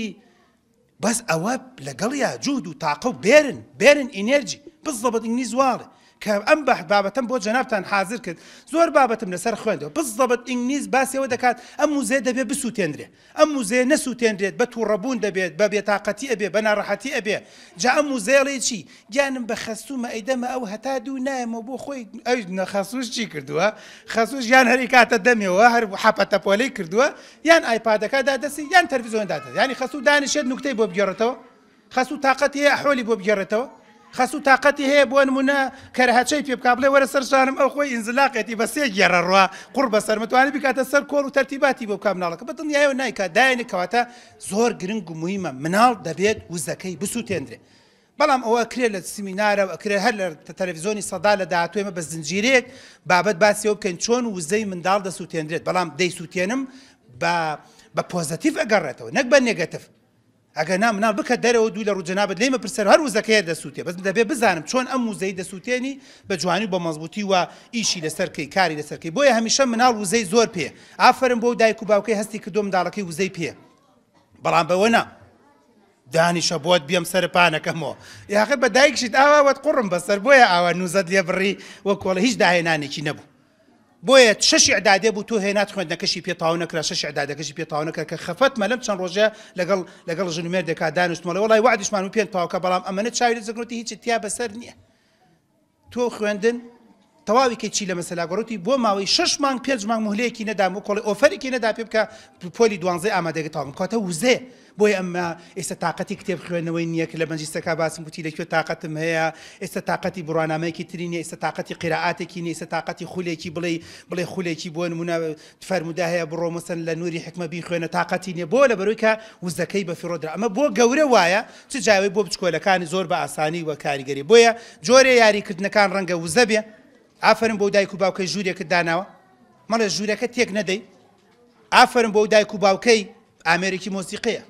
بەس ئەوە لەگەڵ یا جوود و تاقە و بێرن بێرن ئینێرجی بزڵە بە ئینگلیز واڵێ کە ئەم بە بابەتم بۆ جەنابان حاضر کرد زۆر بابەتم لەسەر خوێندەوە بزڵبەت ئینگلیز باسیەوە دەکات ئەم موزێ دەبێت بسووتێنرێ ئەم موزێ نەسووتێنرێت بە تووڕەبوون دەبێت بە بێتاقەتی ئەبێ بە ناڕەحەتی ئەبێ جا ئەم موزێڵی چی گیانم بە خەستومە ئەیدەمە ئەو هەتا دوو نایەمە بۆ خۆی ئەوش نەخەسوش چی کردووە خەسوش یان هەری کاتە دەمێەوە هەر حپەتە پۆلەی کردووە یان ئایپادەکەدا دەستی یان تەلویزۆنداتە ینی خەسو دانیشێت نوکتەی بۆ بگەڕێتەوە خەسو تااقەت هەیە حۆلی بۆ بگەڕێتەوە خەس و تااقەتی هەیە بۆ نمونە کەرهچەی پێ بکبلێ وەرە سەرشانم ئەو خۆی ئینزلاقێتی بە سێ گێرە ڕوا قوڕ بە سەرمەتوانی بکاتە سەر کۆڵ و تەرتیباتی بۆ کامناڵەکە بەتن یاەوە نایکە داینکەواتە زۆر گرنگ و مویمە مناڵ دەبێت وزەکەی بسووتێنرێ. بەڵام ئەوە کرێ لە سمینارە و ئەکرێ هەر لە تەلەڤزیۆنی سەدا لە داهاتێمە بە زنجیرێک بابەت باسیەوە بکەین چۆن وزەی منداڵ دەسووتێنرێت بەڵام دەیسووتێنم بە پۆزتیف ئەگەڕێتەوە نەک بە نێگەتف ئەگە نامناڵ بکە دەرەوە دوو لە ڕووجنابەت لێمە پرسەر هەر وزەکەی دەسووتێ بەس دەبێ بزانم چۆن ئەم وزەی دەسووتێنی بە جوانی بە مەزبوتی و ئیشی لەسەرکەی کاری لەسەرکەی بۆیە هەمیشە مناڵ وزەی زۆر پێ ئافرم بۆ دایک و باوکەی هەستی کە دۆم داڵەکەی وزەی پێ بەڵام بەوەنا دانیشە بۆت بێم سەرپانەکەمەوە یاخر بە دایکشیت ئاواوەت قڕم بەسەر بۆیە ئاوا نوزەت لێ بڕی وە کۆڵە هیچ داهێنانێکی نەبوو بۆیە شش عدادێ بوو تو هێنات خوێندەکەشی پێتاونەکرا شش عدادەکەشی پێتاونەکە کە خەفەت مەلم چەند ڕۆژە لەگەڵ لەگەڵ ژنوێر دەکا دانوستمەوە وڵی وعدیشمان و پێ تاوکە بەڵام ئەمەە چاوی زگرۆتی هیچ تیا بەسەر نییە تۆ خوێندن تەواوی کە چی لە مەسەلا گەڕوتی بۆ ماوەی شش مانگ پێنج مانگ مهلەیەکی نەدام و کۆڵی ئۆفەرێکی نەدا پێ بکە پۆلی دوانزە ئامادەگە تاوم کاتە وزێ بۆی ئەمە ئێستا تااقەتی کتێب خوێنەوەی نییە کە لە بەنجستەکە باسم گوتی لەکوێ تااقتم هەیە ئێستا تااقەتی بڕوانامەیەکی ترینە ئێستا تااقەتی قیرعاتێکی نیسە تااقەتی خولێکی بڵێ بڵێ خولێکی بۆ نمونە فەرمودا هەیە بڕۆ مەسن لە نووری حکمە بی خوێنە تااقەتی نیە بۆ لە بەرۆیکە وزەکەی بە فڕۆدرا ئەمە بۆ گەورە وایە چ جاوی بۆ بچکۆلەکانی زۆر بە ئاسانی وە کاریگەری بۆیە جۆرە یاریکردنەکان ڕەنگە وزەبێ ئافرم بۆ دایک و باوکەی ژوورێکت داناوە مەڵە ژوورەکە تێک نەدەی ئافرم بۆ دایک و باوکەی ئامریکی مۆسیقەیە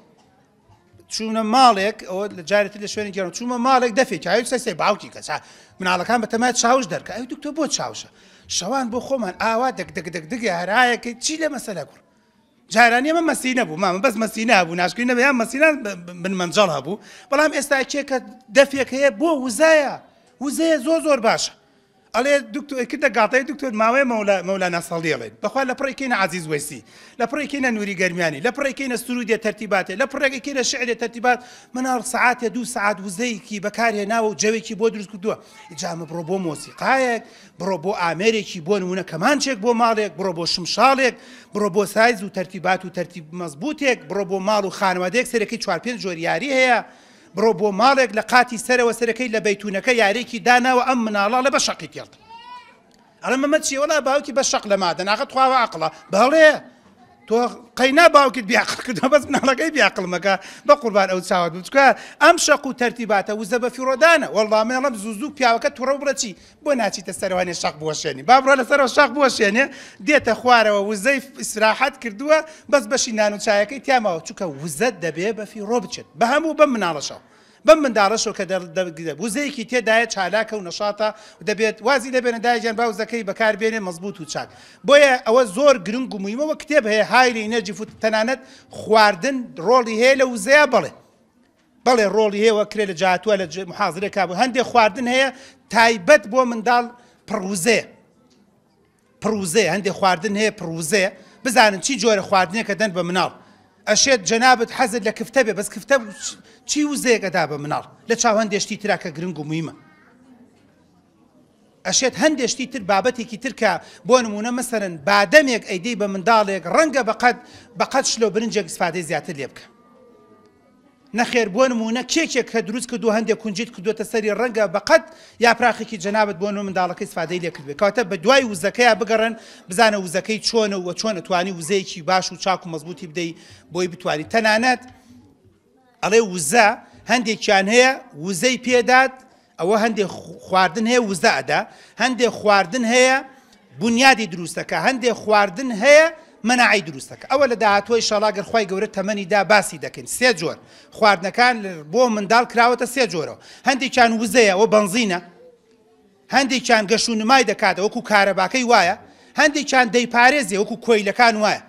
چوونە ماڵێک ئەوە لە جارێت لە شوێنی گەڕم چوومە ماڵێک دەفێت هاوی سەسێ باوکی کەس مناڵەکان بە تەمای چاوش دەرکە ئەو دکتۆ بۆ چاوشە شەوان بۆ خۆمان ئاوا دەکدەگدەگدەگە هەرایەکەی چی لە مەسەلە کوڕ جارانی ئەمە مەسینە بوو مامە بەس مەسینا بوو ناشکی نەبیان مەسینا من منجڵ هەبوو بەڵام ئێستا کێکە دەفێک هەیە بۆ وزایە وزەیە زۆ زۆر باشە ئەڵێ دکتۆرکردە گاتای دکتۆر ماوەی مەولانە سەڵدیڵێن بەخوا لە پڕێکینە عزیز وەسی لە پڕێکینە نووری گەرمیانی لە پڕێکینە سرودیە تەرتیباتێ لە پڕێکینە شعرێ تەرتیبات منار سعاتێ دو سعات وزەیەکی بەکارێ ناوە و جەوێکی بۆ دروست کردووە ئجامە بڕۆ بۆ مۆسیقایەک بڕۆ بۆ ئامرێکی بۆ نمونە کەمانچێک بۆ ماڵێک بڕۆ بۆ شمشاڵێک بڕۆ بۆ سایز و تەرتیبات و تەرتیب مەزبوتێک بڕۆ بۆ ماڵ و خانوادەیەک سەرەکەی چوار پێنج جۆریاری هەیە. بڕۆ بۆ ماڵێک لە قاتی سەرەوە سەرەکەی لە بەیتونەکە یارێکی داناوە ئەم مناڵا لە بە شەقی کرد ئەلە مەمە چیوەڵا باوکی بە شەق لە مادەناغت خواوە عقلە بەڵێ تۆ قەینا باوکت بیاقلکردە بەس ناڵەکەی بیاقلمەکە بە قوربان ئەو چاوت بچکە ئەم شەق و تەرتیباتە وزە بە فیڕۆدانە وەڵامێڵم زوزوو پیاوەکە توڕە بڕەچی بۆ ناچیتە سەروانێ شەق بۆشێنی بابڕە لەسەر شەق بۆشێنێ دێتە خوارەوە وزەی ئیسراحەت کردووە بەس بەشی نان و چایەکەی تیاماوە چووکە وزەت دەبێ بە فیڕۆ بچێت بە هەموو بە مناڵەشەوە بەم منداڕشەوە کە دەگرێت وزەیەکی تێدایە چالاکە و نەشاتە دەبێت وازی لەبێنە دایجان باوزەکەی بەکاربێنێ مەزبوط و چاک بۆیە ئەوە زۆر گرنگ و مویمەوە کتێب هەیە هایری نەجیفوت تەنانەت خواردن ڕۆڵی هەیە لە وزەیە بڵێ بەڵێ ڕۆڵی هەیە کرێ لە جاتووە لە محازرەکە بوو هەندێک خواردن هەیە تایبەت بۆ منداڵ پڕوزێ پڕوزێ هەندێک خواردن هەیە پڕوزێ بزانن چی جۆرە خواردنێ کە دەن بە مناڵ ئەشێت جەنابەت حەزت لە کفتە بێ بەس کفتە چی وزەیەگەدا بە مناڵ لە چاوەندێشتی تراکە گرنگ و مویمە. ئەشێت هەندێشتی تر بابەتێکی ترکە بۆ نمونە مەسەرن بادەمێک ئەیدەی بە منداڵێک ڕەنگە بەقەت بەقەت شلۆ برنجێک سفادەی زیاتر لێ بکە. نەخێر بۆ نمونە کێکێک کە دروست کە دوو هەندێک کونجیت کردوتە سەری ڕەنگە بەقەت یا پراخێکی جەنابەت بۆن و منداڵەکەی سفادەی لێکردێت کاتە بە دوای وزەکەیە بگەڕن بزانە وزەکەی چۆنە و چۆن توانی وزەیەکی باش و چاک و مەزبوطی بدەیت بۆی بتوانی تەنانەت ئەڵێ وزە هەندێکیان هەیە وزەی پێدات ئەوە هەندێک خواردن هەیە وزەدا هەندێک خواردن هەیە بنیادی دروستەکە هەندێک خواردن هەیە مەناعی دروستەکە ئەوە لە داهاتۆی شەڵاگەر خی گەورە تەمەنی دا باسی دەکەین سێ جۆر خواردنەکان بۆ منداڵ کراوەتە سێ جۆرەوە هەندێکیان وزەیەەوە بنزینە هەندێکیان گەشتونمای دەکاتەوەکو کارەباکەی وایە هەندێکیان دەیپارێزی وەکو کۆیلەکان وایە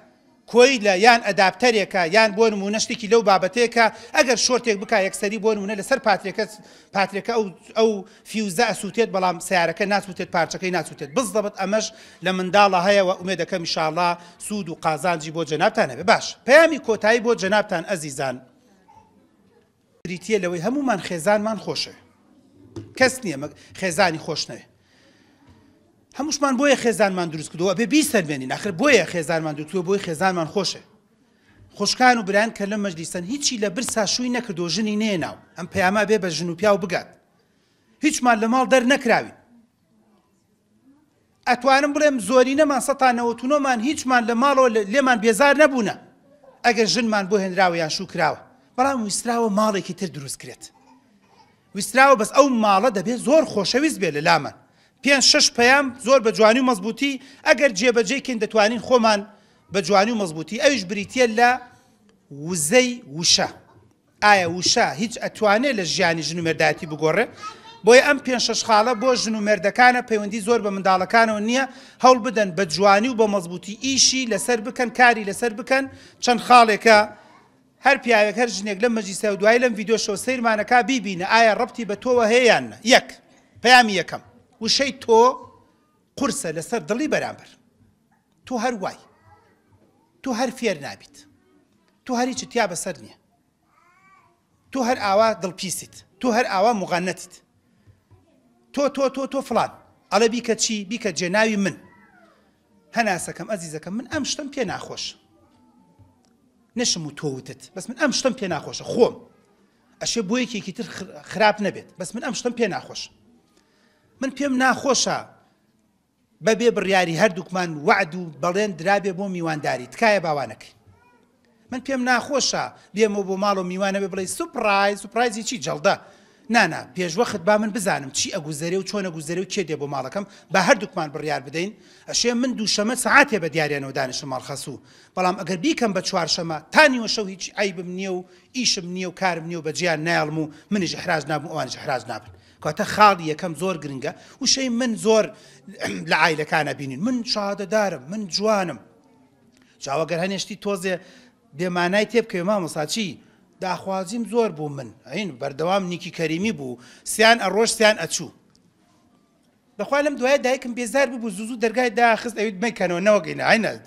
کۆی لە یان ئەداپتەرێکە یان بۆ نمونەشتێکی لەو بابەتێکە ئەگەر شۆرتێک بک یەکسری بۆ نمونە لەسەر پاتێکە پاتێکە ئەو ئەو فیوزە ئەسووتێت بەڵام سیارەکە ناسووتێت پارچەکەی ناسووتێت بزدەبت ئەمەش لە منداڵە هەیەەوە ئومێدەکەم شاڵا سوود و قازانجی بۆ جەنابانە بێ باش پەیامی کۆتایی بۆ جەنابان ئەزیزان بریتە لەوەی هەمومان خێزانمان خۆشە کەس نییە خێزانی خۆشنەیە هەمووشمان بۆیە خێزانمان دروست کردەوە بێ بی سەربێنین آخر بۆیە خێزانمان دروستوە بۆی خێزانمان خۆشە خوشکان و بران کە لە مەجلیسن هیچی لە برسا شووی نەکردۆ ژنی نێناو ئەم پەیاما بێ بە ژن و پیا و بگات هیچمان لە ماڵ دەر نەکراوین ئەتوانم بڵێم زۆری نەمان سەتانەوەتونۆمان هیچمان لە ماڵەوە لێمان بێزار نەبوون ئەگەر ژنمان بۆ هێنراوە یان شوکراوە بەڵام ویستراوە ماڵێکی تر دروست کرێت ویستراوە بەس ئەو ماڵە دەبێت زۆر خۆشەویست بێ لە لامان پێ شش پەیام زۆر بە جوانی و مەزبوطی ئەگەر جێبەجێکن دەتوانین خۆمان بە جوانی و مەزبوطی ئەوش بریتە لە وزەی وشە ئایا وشە هیچ ئەتوانێت لە ژیانی ژنومەرداتی بگۆڕێ بۆیە ئەم پێ شش خاڵە بۆ ژنومێردەکانە پەیوەندی زۆر بە منداڵەکانەوە نییە هەڵ بدەن بە جوانی و بە مەزبوطی ئیشی لەسەر بکەن کاری لەسەر بکەن چەند خاڵێکە هەر پیاوێک هەر ژنێک لە مەجیسە و دوای لەم یددیۆ شۆ سیرمانەکە بیبینە ئایا ڕپتی بە تۆوە هەیەیان یەک پەیامی یەکەم وشەی تۆ قرسە لەسەر دڵی بەرامبەر تۆ هەر وای تۆ هەر فێر نابیت تۆ هەریچ تیا بەسەر نییە تۆ هەر ئاوا دڵپیسیت تۆ هەر ئاوا مغانەتیت تۆ تۆ تۆ تۆ فلان ئەڵە بیکە چی بیکە جێناوی من هەناسەکەم ئەزیزەکەم من ئەم شتم پێ ناخۆش نەشم و تۆوتت بەس من ئەم شتم پێ ناخۆشە خۆم ئەشێ بۆ یەکێکی تر خراپ نەبێت بەس من ئەم شتم پێ ناخۆشە من پێم ناخۆشە بەبێ بڕیاری هەردووکمان وعد و بەڵێن درابێ بۆ میوانداری تکایە باوانەکەی من پێم ناخۆشە بێمە بۆ ماڵ و میوانە بێ بڵێ سوپرای سوپرایزی چی جەڵدە نانا پێشوەخت با من بزانم چی ئەگوزەرێ و چۆنە گوزەرێ و کێ دێ بۆ ماڵەکەم بە هەردووکمان بڕیار بدەین ئەشێ من دووشەمە سعاتێ بە دیارێنەوە دانیشە ماڵخەسوو بەڵام ئەگەر بیکەم بە چوارشەمە تانیوە شەو هیچ ئایبم نییە و ئیشم نییە و کارم نییە و بە جیان نایڵم و منیش حراز نابم ئەوانش حراز نابن کاتە خاڵی یەکەم زۆر گرنگە وشەی من زۆر لە عیلەکانە بینین من شادەدارم من جوانم چاوەگەر هەنیشتی تۆزێ بێمانای تێ بکەێ مامۆساچی داخوازیم زۆر بوو من ئەین بەردەوام نیکی کەریمی بوو سیان ئەڕۆژ سیان ئەچوو بەخوا لەم دوایە دایکم بێزار بوو زوو دەرگای داخست ئەوید مەکەنەوە نەوەگەینە عینەت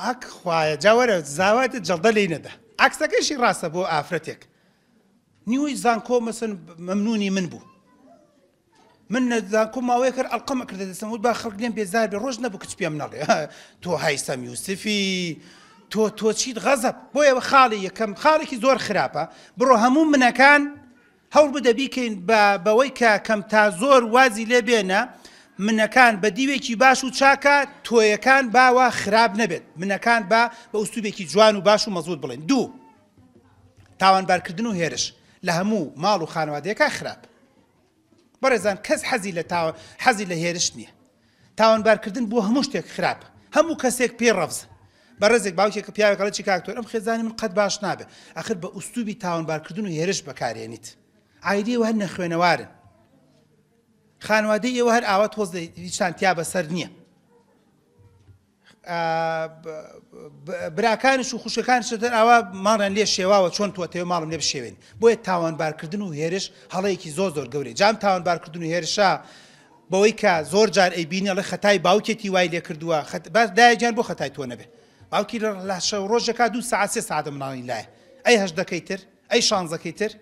ئاک خوایە جاوەرە زاواتە جەڵدە لی نەدا عکسەکەشی ڕاستە بۆ ئافرەتێک نیوەی زانکۆ مەسن مەمنونی من بوو من نەداکو ماوەیە کرد ئەلقەمە کردە دەسم وت با خەڵکێن بێزار بێ ڕۆژ نەبوو کچ پێم نەڵێ تۆ هایسەم یوسفی تۆ تۆ چیت غەزب بۆیەوە خاڵی یەکەم خاڵێکی زۆر خراپە بڕۆ هەموو منەکان هەڵ بدەبیکەین بە بەوەی کە کەم تا زۆر وازی لێبێنە منەکان بە دیوێکی باش و چاکە تۆیەکان باوە خراپ نەبێت منەکان با بە ئوستوبێکی جوان و باش و مەزود بڵێن دوو تاوانبارکردن و هێرش لە هەموو ماڵ و خانوادەیەەکە خراپ بەڕێزان کەس حەزی لە تاوە حەزی لە هێرش نییە تاوانبارکردن بۆ هەموو شتێک خراپ هەموو کەسێک پێ ڕەفزە بە ڕزێک باوکێکە پیاوەکەڵی کاکتۆر ئەم خێزانانی من قەت باش نابێت ئەخر بە ئوستوبی تاوانبارکردن و هێرش بەکارێنیت ئایدی و هەر نەخوێنەوارن خانوادەی ئێوە هەر ئاوات هۆز هیچتان تیا بەسەر نییە براکانش و خوشەکان شدن ئەوە ماڵیان لێ شێواوە چۆن توە تێو ماڵم لێ بشێوێن بۆیە تاوانبارکردن و هێرش هەڵەیەکی زۆ زۆر گەورەی جام تاوانبارکردن و هێرشە بەوەی کە زۆر جار ئەیبینە لە خەتای باوکێتی وای لێ کردووە دایجان بۆ خەتای تۆ نەبێ باوکی لاشە ڕۆژەکە دو ساعت سێ ساعتە مناڵی لایە ئەی هەشدەکەی تر ئەی شانزەکەی تر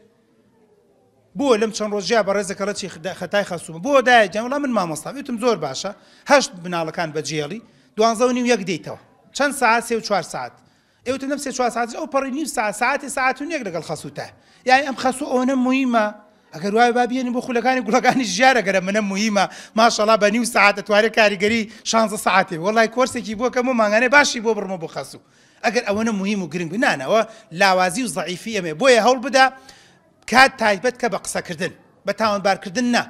بووە لەم چەند ڕۆژیا بە ڕێزەکە ڕەچی خەتای خەسووم بۆ دایجان وڵام من مامۆستاویتم زۆر باشە هەشت بناڵەکان بەجێڵی دوانزە و نیو یەک دەیتەوە چەند ساعت سێ و چوار ساعت ئێوتە نم سێ چوار ساعت ئەو پەڕی نیو ساعت ساعتی ساعت و یەک لەگەڵ خەسووتە یان ئەم خەسو ئەوە مهمە ئەگەر وای بابیێنی بۆ خولەکانی گوڵەکانی ژیارە گەرە منە مهمە ماشەڵا بە نیو ساعتە توارە کاریگەری شانزە ساعتێ وڵای کۆرسێکی بۆ کەم و ماگانێ باشی بۆ بڕمە بۆ خەسوو ئەگەر ئەوەنە مهم و گرنگ بنانەوە لاوازی و زعیفی ئەمێ بۆیە هەوڵ بدا کات تایبەت کە بە قسەکردن بە تاوانبارکردن نا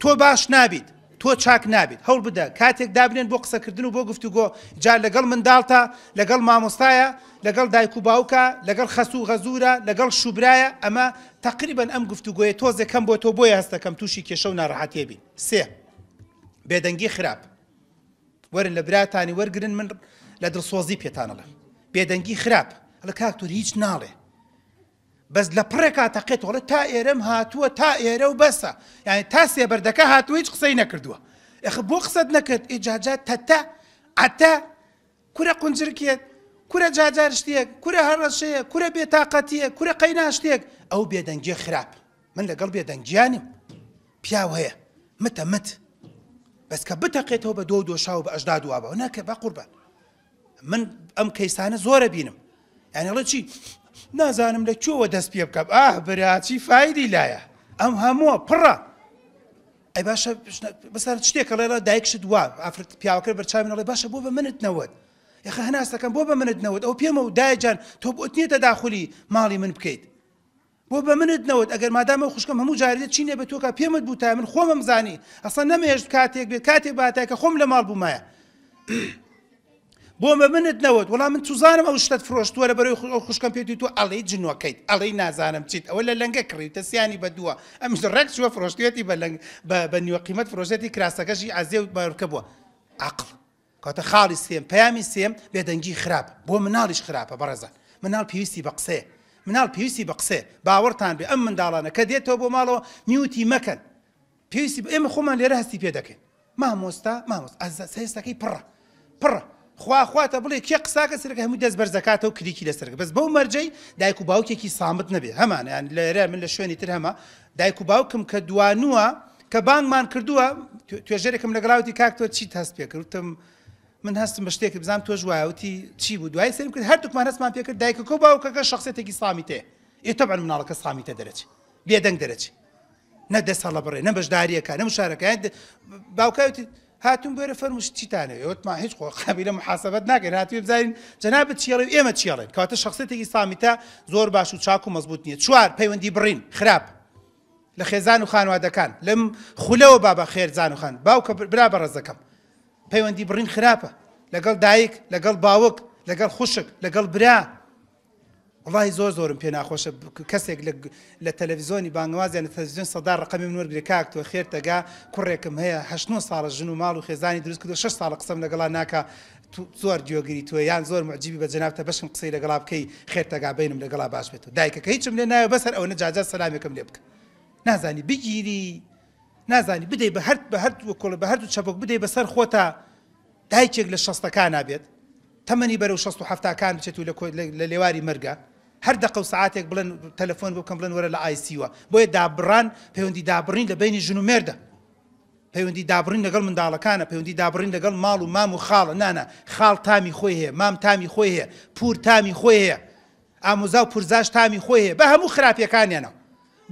تۆ باش نابیت تۆ چاک نابێت هەڵ بدە کاتێک دابنێن بۆ قسەکردن و بۆ گفتوگۆ جا لەگەڵ منداڵتە لەگەڵ مامۆستایە لەگەڵ دایک و باوکە لەگەڵ خەسو و غەزورە لەگەڵ شوبرایە ئەمە تقریبن ئەم گفتوگوۆیە تۆزێکم بۆ تۆ بۆی هەستەکەم تووشی کێشە و ناڕحاتێ بین سێ بێدەنگی خراپ وەرن لە براتانی وەرگن من لە دڵسۆزی پێتانەڵە بێدەنگی خراپ لە کاکتور هیچ ناڵێ بەس لە پڕێکا تەقێت وڵە تا ئێرەم هاتووە تا ئێرە و بەسە یعنی تا سێبەردەکە هاتووە هیچ قسەی نەکردووە ئەخ بۆ قسەت نەکرد ئیجاجات تەتە ئەتە کورە قنجرکێت کورە جاجار شتێک کورە هەڕەشەیە کورە بێتاقەتیە کورە قەینا شتێک ئەو بێدەنگێ خراپ من لەگەڵ بێدەنگیانم پیاو هەیە متە مت بەس کە بتەقێتەوە بە دۆ دۆشاو بە ئەشدا دووابە ناکە بە قوربە من ئەم کەیسانە زۆرە بینم یانیڵە چی نازانم لە چۆوە دەست پێ بکەم ئاه براچی فایدی لایە ئەم هەمووە پڕە ئەی باشە بەسەر شتێکە لێرە دایکشت وا ئافرەت پیاوەکە بەرچاوێنەڵێ باشە بۆ بە منت نەوەت یخ هەناسەکەم بۆ بە منت نەوەت ئەو پێمە و دایجان تۆ بۆتنیێتە داخلی ماڵی من بکەیت بۆ بە منت نەوەت ئەگەر مادامە خوشکم هەموو جارێت چینێ بە تۆکە پێمت بوو تا من خۆمەم زانی ئەسا نەمێشت کاتێک بێت کاتێک باتایکە خۆم لە ماڵ بوومایە. بۆ مە منت نەوت وڵام من توزانم ئەو شتت فرۆشتووە لە بەرەوەی خوشکم پێی تۆ ئەڵی جنوەکەیت ئەڵی نازانم چیت ئەوە لە لەنگە کڕیتە سیانی بە دووە ئەم ڕێک چوە فرۆشتێتی بە نیوەقیمت فرۆژێتی کراسەکەشی ئازێ بارکە بووە عقل کاتە خاڵی سێم پامی سێم بێدەنگی خراپ بۆ مناڵیش خراپە بەڕێزان مناڵ پێویستی بە قسەیە مناڵ پێویستی بە قسێ باوەڕتان بێ ئەم منداڵانە کە دێتەوە بۆ ماڵەوە میوتی مەکەن پێویستی ئێمە خۆمان لێرە هەستی پێ دەکەین مامۆستا مامۆست ئەز سێستەکەی پڕە پڕە خواخواتە بڵێ کێ قساکە سەرەکە هەموو دەست بەرزەکاتە و کریکی لەسەرەکە بەس بەو مەرجەی دایک و باوکێکی سامت نەبێ هەمانیان لەێرە من لە شوێنی تر هەمە دایک و باوکم کە دوانووە کە بانگمان کردووە توێژێرێکم لەگەڵاوی کاکتۆ چیت هەست پێ کردتم من هەستم بە شتێک بزانام تۆ ژواوتی چی بوو دوای سرم کرد هەردووکمان هەستمان پێکرد دایکەکە باوکەکە شخصێتێکی سامی تێ ئێتەبان مناڵەکە سامی تە دەرەچ بێدەنگ دەرەچی نە دە ساڵە بڕێ نە بەشداریەکە نە مشارەکە باوکوتی هاتون بێرە فەرمووس چیتانە وتمان هیچ خۆ قابلە محاسبەت ناکەن هاتوێ بزانین جەنابەت چیڵێ ئێمە چیڵێن کاتە شخصێتێکی سامیتە زۆر باش و چاک و مەزبوط نیە چوار پەیوەندی بڕین خراپ لە خێزان و خانوادەکان لەم خولەوە بابە خێرزان و خان باوکە برا بەڕزەکەم پەیوەندی بڕین خراپە لەگەڵ دایک لەگەڵ باوک لەگەڵ خوشک لەگەڵ برا وڵی زۆر زۆرم پێ ناخۆشە کەسێک لە تەلەڤزیۆنی بانگوازیان لە تەلویزیۆن سەدا ڕقەمی منوەرگری کاکتۆ خێرتەگا کوڕێکم هەیە هشت ساڵە ژن و ماڵ و خێزانی دروست کرد 6 ساڵ قسەم لەگەڵا ناکە زۆر دیۆگری توە یان زۆر مجیبی بە جنابتە بەشم قسەی لەگەڵا بکەی خێرتەگا بینم لەگەڵا باش بێت و دایکەکە هیچم لێ نایە بەسەر ئەوە نەجاجا سەلامێکم لێ بکە نازانی بگیری نازانی بدەی بە هەرت بە هەرت وە کۆڵ بە هەرت و چەپک بدەی بەسەر خۆتا دایکێک لە شەستەکان نابێت تەمەنی بەرەو 1670کان بچێت و لە لێواری مرگە هەر دەق و ساعاتێک بڵن تەلەفۆن بکەم بڵن وەرە لە ئایسیوە بۆیە دابڕان پەیوەندی دابڕین لە بینی ژن و مێردە پەیوەندی دابڕین لەگەڵ منداڵەکانە پەیوەندی دابڕین لەگەڵ ماڵ و مام و خاڵە نانە خاڵ تامی خۆی هەیە مام تامی خۆی هەیە پور تامی خۆی هەیە ئاموزا و پورزاش تامی خۆی هەیە بە هەموو خراپیەکانیانەوە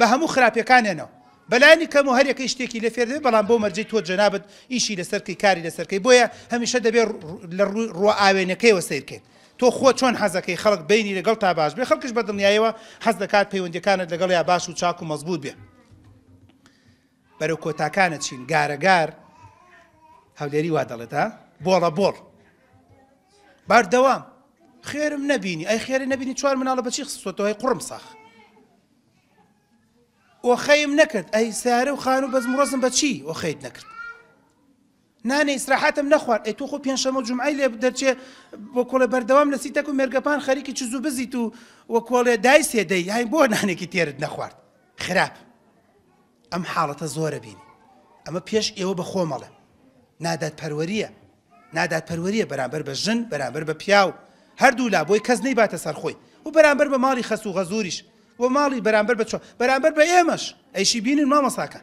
بە هەموو خراپیەکانیانەوە بەلانی کەم و هەرێکی شتێکی لە فێردێ بەڵام بۆ مەرجەی تۆ جەنابەت ئیشی لەسەرکەی کاری لەسەرکەی بۆیە هەمیشە دەبێت لە ڕوە ئاوێنەکەیەوە سیرکەین تۆ خۆ چۆن حەزەکەی خەڵک بینی لەگەڵ تا باش بێ خەڵکش بە دڵنیایەوە حەز دەکات پەیوەندەکانت لەگەڵ یا باش و چاک و مەزبوط بێ بەرەو کۆتاکانە چین گارەگار هەولێری وا دەڵێت تا بۆڵە بۆڵ باردەوام خێرم نبینی ئەی خێری نبینی چوار مناڵە بەچی خستۆتەوەی قڕم ساخ ئۆخەیم نەکرد ئەی سارە و خان و بەزم ڕزم بەچی ئۆخەیت نەکرد نانێ ئیسراحاتم نەخوارد ئەی تۆ خۆ پێنجشەمە جمعی لێ دەرچێ بۆ کۆڵە بەردەوام لە سیتەک و مێرگەپان خەریکی چ زوو بزیت و وە کۆڵێ دای سێدەی یای بۆ نانێکی تێرت نەخوارد خراپ ئەم حاڵەتە زۆرە بینی ئەمە پێش ئێوە بە خۆمەڵە نادات پەروەریە نادات پەروەریە بەرامبەر بە ژن بەرامبەر بە پیاو هەردوو لا بۆی کەس نەی باتە سەرخۆی و بەرامبەر بە ماڵی خەس و غەزوریش و ماڵی بەرامبەر بە چۆ بەرامبەر بە ئێمەش ئەیشی بینین مامەساکە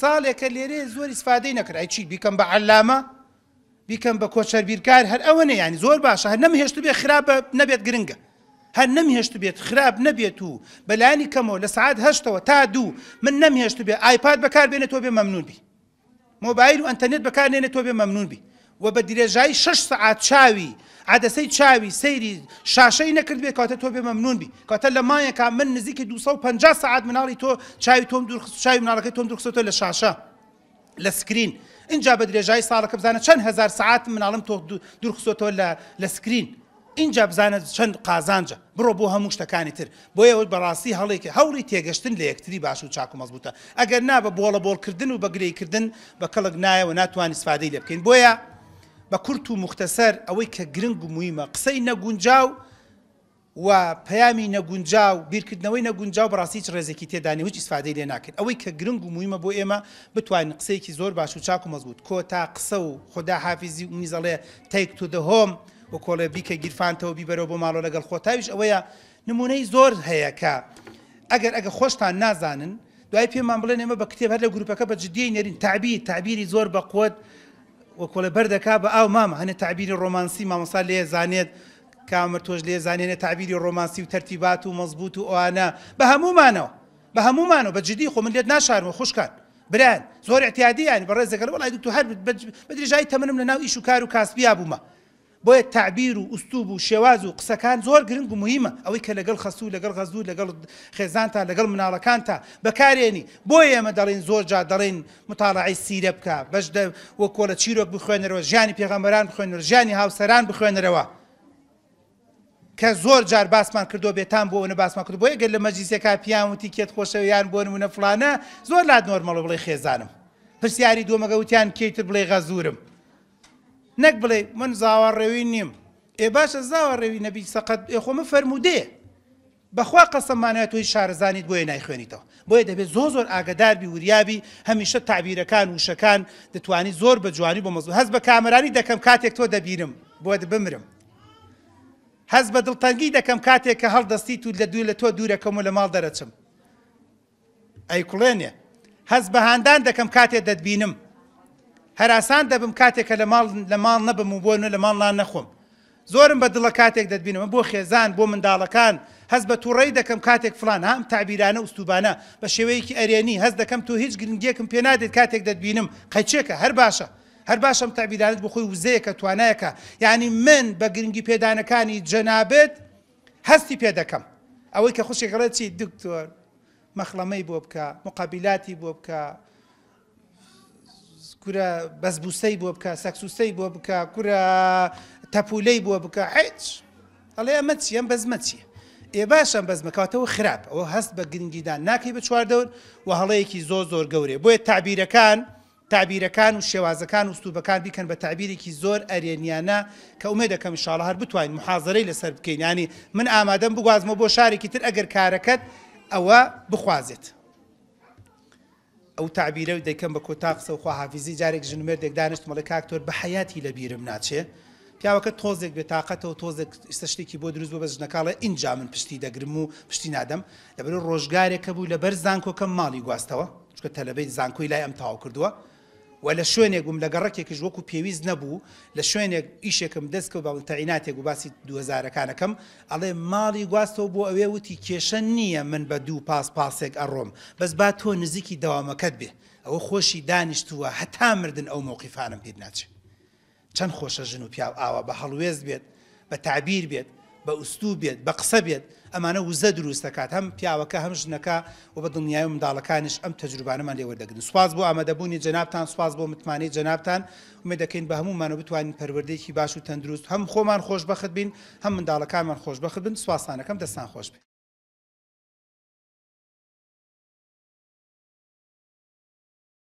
ساڵێکە لێرێ زۆری سفادەی نەکرای چی بیکەم بە علامە بیکەم بە کۆچەربیرکار هەر ئەوە نەیانی زۆر باشە هەر نەمهێشت بێ خراپە نەبێت گرنگە هەر نەمهێشت بێت خراپ نەبێت و بەلانی کەمەوە لە سعات هەشتەوە تا دوو من نەمهێشت بێ ئایپاد بەکار بێنێتەوە بێ مەمنون بی مۆبایل و ئەتەنێت بەکارێنێت تۆ بێ مەمنون بی و بە درێژایی شش سعات چاوی عدەسەی چاوی سەیری شاشەی نەکرد بێ کاتە تۆ بێ مەمنون بی کاتە لە مایەکە من نزیکی 250 سعات مناڵی تۆ چاوی تۆم دوور چاوی مناڵەکەی تۆم دوخسۆ لە شاشە لە سکرین اینجا بە درێژای ساڵەکە بزانە چەند هزار سعات مناڵم تۆ دوورخسۆتۆ لە سکرین اینجا بزانە چەند قازانجە بڕۆ بۆ هەموو شتەکانی تر بۆیەوە بەڕاستی هەڵێکی هەوری تێگەشتن لە یەکتری باش و چاک و مەزبوتە ئەگەر نا بە بۆڵە بۆڵکردن و بەگرەیکردن بە کەڵک نایەوە ناتوانانی سفادەی لێ بکەین بۆیە بە کورت و مختەسەر ئەوەی کە گرنگ و مویمە قسەی نەگونجاو و پەیامی نەگونجاو بیرکردنەوەی نەگونجاو بڕاستی ڕێزێکی تێدانی وچ ئیسفادەی لێ ناکرد ئەوەی کە گرنگ و مویمە بۆ ئێمە بتوانین قسەیەکی زۆر باش و چاک و مەزگووت کۆتا قسە و خدا حافزی و میزەڵێ تیک تو دەهۆم و کۆڵێ بیکە گیرفانتەوە بیبەرەوە بۆ ماڵۆ لەگەڵ خۆتاویش ئەوەیە نمونەی زۆر هەیەکە ئەگەر ئەگە خۆشتان نازانن دوای پێمان بڵێن ئێمە بە کتێب هەر لە گروپەکە بە جدی نەرین تابی تابیری زۆر بە قوت وەکۆلە بەردەکا بە ئاو مام هەنە تعبیری ڕۆمانسی مامۆسا لێ زانێت کامر تۆش لێ زانێنە تعبیری ڕۆمانسی و تەرتیبات و مەزبوط و ئەوانە بە هەمومانەوە بە هەمومانەوە بە جدی خۆ من لێت ناشارمە خوشکان بران زۆر اعتیادیان بەڕێزەکە وڵای دوکتۆ هەر بەدرێژای تەمەنم لە ناو ئیش و کار و کاسبیا بوومە بۆیە تعبیر و ئوستوب و شێواز و قسەکان زۆر گرنگ و مهمە ئەوەی کە لەگەڵ خەسوو لەگەڵ غەزوو لەگەڵ خێزان تا لەگەڵ مناڵەکان تا بەکارێنی بۆ ئێمە دەڵێن زۆر جا دەڵێن متاالعی سیرە بکە بەش وە کۆلە چیرۆک بخوێنەرەوە ژیانی پێغەمەران بخوێنەر ژیانی هاوسەران بخوێنەرەوە. کە زۆر جار باسمان کردو بێتان بۆ ئەوە باسمان کرد بۆ ئەگەر لە مەجلیسێکا پیانوتی کێت خۆشەویان بۆ نمونە فلانە زۆر لات نۆرمەڵە بڵێ خێزانم. پرسیاری دووەمەگە وتیان کەیتر بڵێ غەزورم. نەک بڵێ من زاوەڕێوی نیم ئێ باشە زاوەڕێوی نەبی سەقەت ئێخۆمە فەرمودێ بەخوا قەسەمانە توی شارزانیت بۆیە نایخوێنیتەوە بۆیە دەبێت زۆ زۆر ئاگداربی وریابی هەمیشە تعبیرەکان وشەکان دەتوانانی زۆر بە جوانی بۆ مەزوو هەست بە کامرانی دەکەم کاتێک تۆ دەبیرم بۆ بمرم هەز بە دڵتەنگی دەکەم کاتێک کە هەڵدەستی و لە دوی لە تۆ دوورەکەم و لە ماڵ دەرەچم ئەی کوڵێنێ هەز بەهاندان دەکەم کاتێ دەتبینم هەراسان دەبم کاتێکە لە ماڵ لە ماڵ نەبم و بۆنە لە ماڵان نەخۆم زۆرم بە دڵە کاتێک دەبینەوە بۆ خێزان بۆ منداڵەکان هەز بە تووڕێی دەکەم کاتێک فلان هەم تابیرانە ئوستوبانە بە شێوەیەکی ئەرێنی هەز دەکەم تو هیچ گرنگێکم پێ نادێت کاتێک دەبینم قەچێکە هەر باشە هەر باشم تابیدانت بخۆی وزەیەکە توانایەکە یعنی من بە گرنگی پێدانەکانی جەنابێت هەستی پێ دەکەم ئەوەی کە خوشێکڕێت چی دکتۆر مەخلەمەی بۆ بکە مقابلاتی بۆ بکە کورە بەسبوسەی بۆ بکە سەکسوسەی بۆ بکە کورە تەپولەی بۆ بکە هیچ ئەڵێ ئەمە چیەم بەزمە چیە ئێ باشم بەزمەکاتەوە خراپ ئەوە هەست بە گرنگیدان ناکەی بە چواردەور و هەڵەیەکی زۆ زۆر گەورێ بۆیە تابیرەکان تابیرەکان و شێوازەکان و سووبەکان بیکەن بە تعبیرێکی زۆر ئەرێنیانە کە ئومێ دەکەم شاڵە هەر بتوانین محازرەی لەسەر بکەین ینی من ئامادەم بگوازمە بۆ شارێکی تر ئەگەر کارەکەت ئەوە بخوازێت. ئەو تعبیرە و دەکەم بە کۆتا قسە وخوا حافزی جارێک ژنمێر دێکدانشت مەڵک کاکتۆر بە حیاتی لە بیرم ناچێ پیاوەکە تۆزێک بێتاقەتەوە تۆزێک سەشتێکی بۆ دروست بە بەژنەکاڵە اینجا من پشتی دەگرم و پشتی نادەم لەبەر ڕۆژگارێکە بوو لە بەر زانکۆکەم ماڵی گواستەوە چکە تەلەبەی زانکۆی لای ئەم تاو کردووە و لە شوێنێکم لە گەڕکێکش وەکو پێویست نەبوو لە شوێنێک ئیشێکم دەستکە بە تەعیناتێک و باسی دوهزارەکانەکەم ئەڵێ ماڵی گواستەوە بۆ ئەوێ وتی کێشە نییە من بە دوو پاس پاسێک ئەڕۆم بەس با تۆ نزیکی داوامەکەت بێ ئەوە خۆشی دانیشتووە هەتا مردن ئەو مۆقیفانم پێ ناچێت چەند خۆشە ژن و پیاو ئاوە بە هەڵوێز بێت بە تعبیر بێت بە ئوستو بێت بە قسە بێت ئەمانە وزە دروست دەکات هەم پیاوەکە هەم ژنەکە و بە دڵنیای منداڵەکانش ئەم تەجروبانەمان لێوەدەگرن سواز بۆ ئامادەبوونی جنابان سواز بۆ متمانی جنابان ومێ دەکەین بە هەمومانە بتوانین پەروەردەیەکی باش و تەندروست هەم خۆمان خۆشببخت بین هەم منداڵەکانمان خۆشببخت بن سواسانەکەم دەستان خۆش بین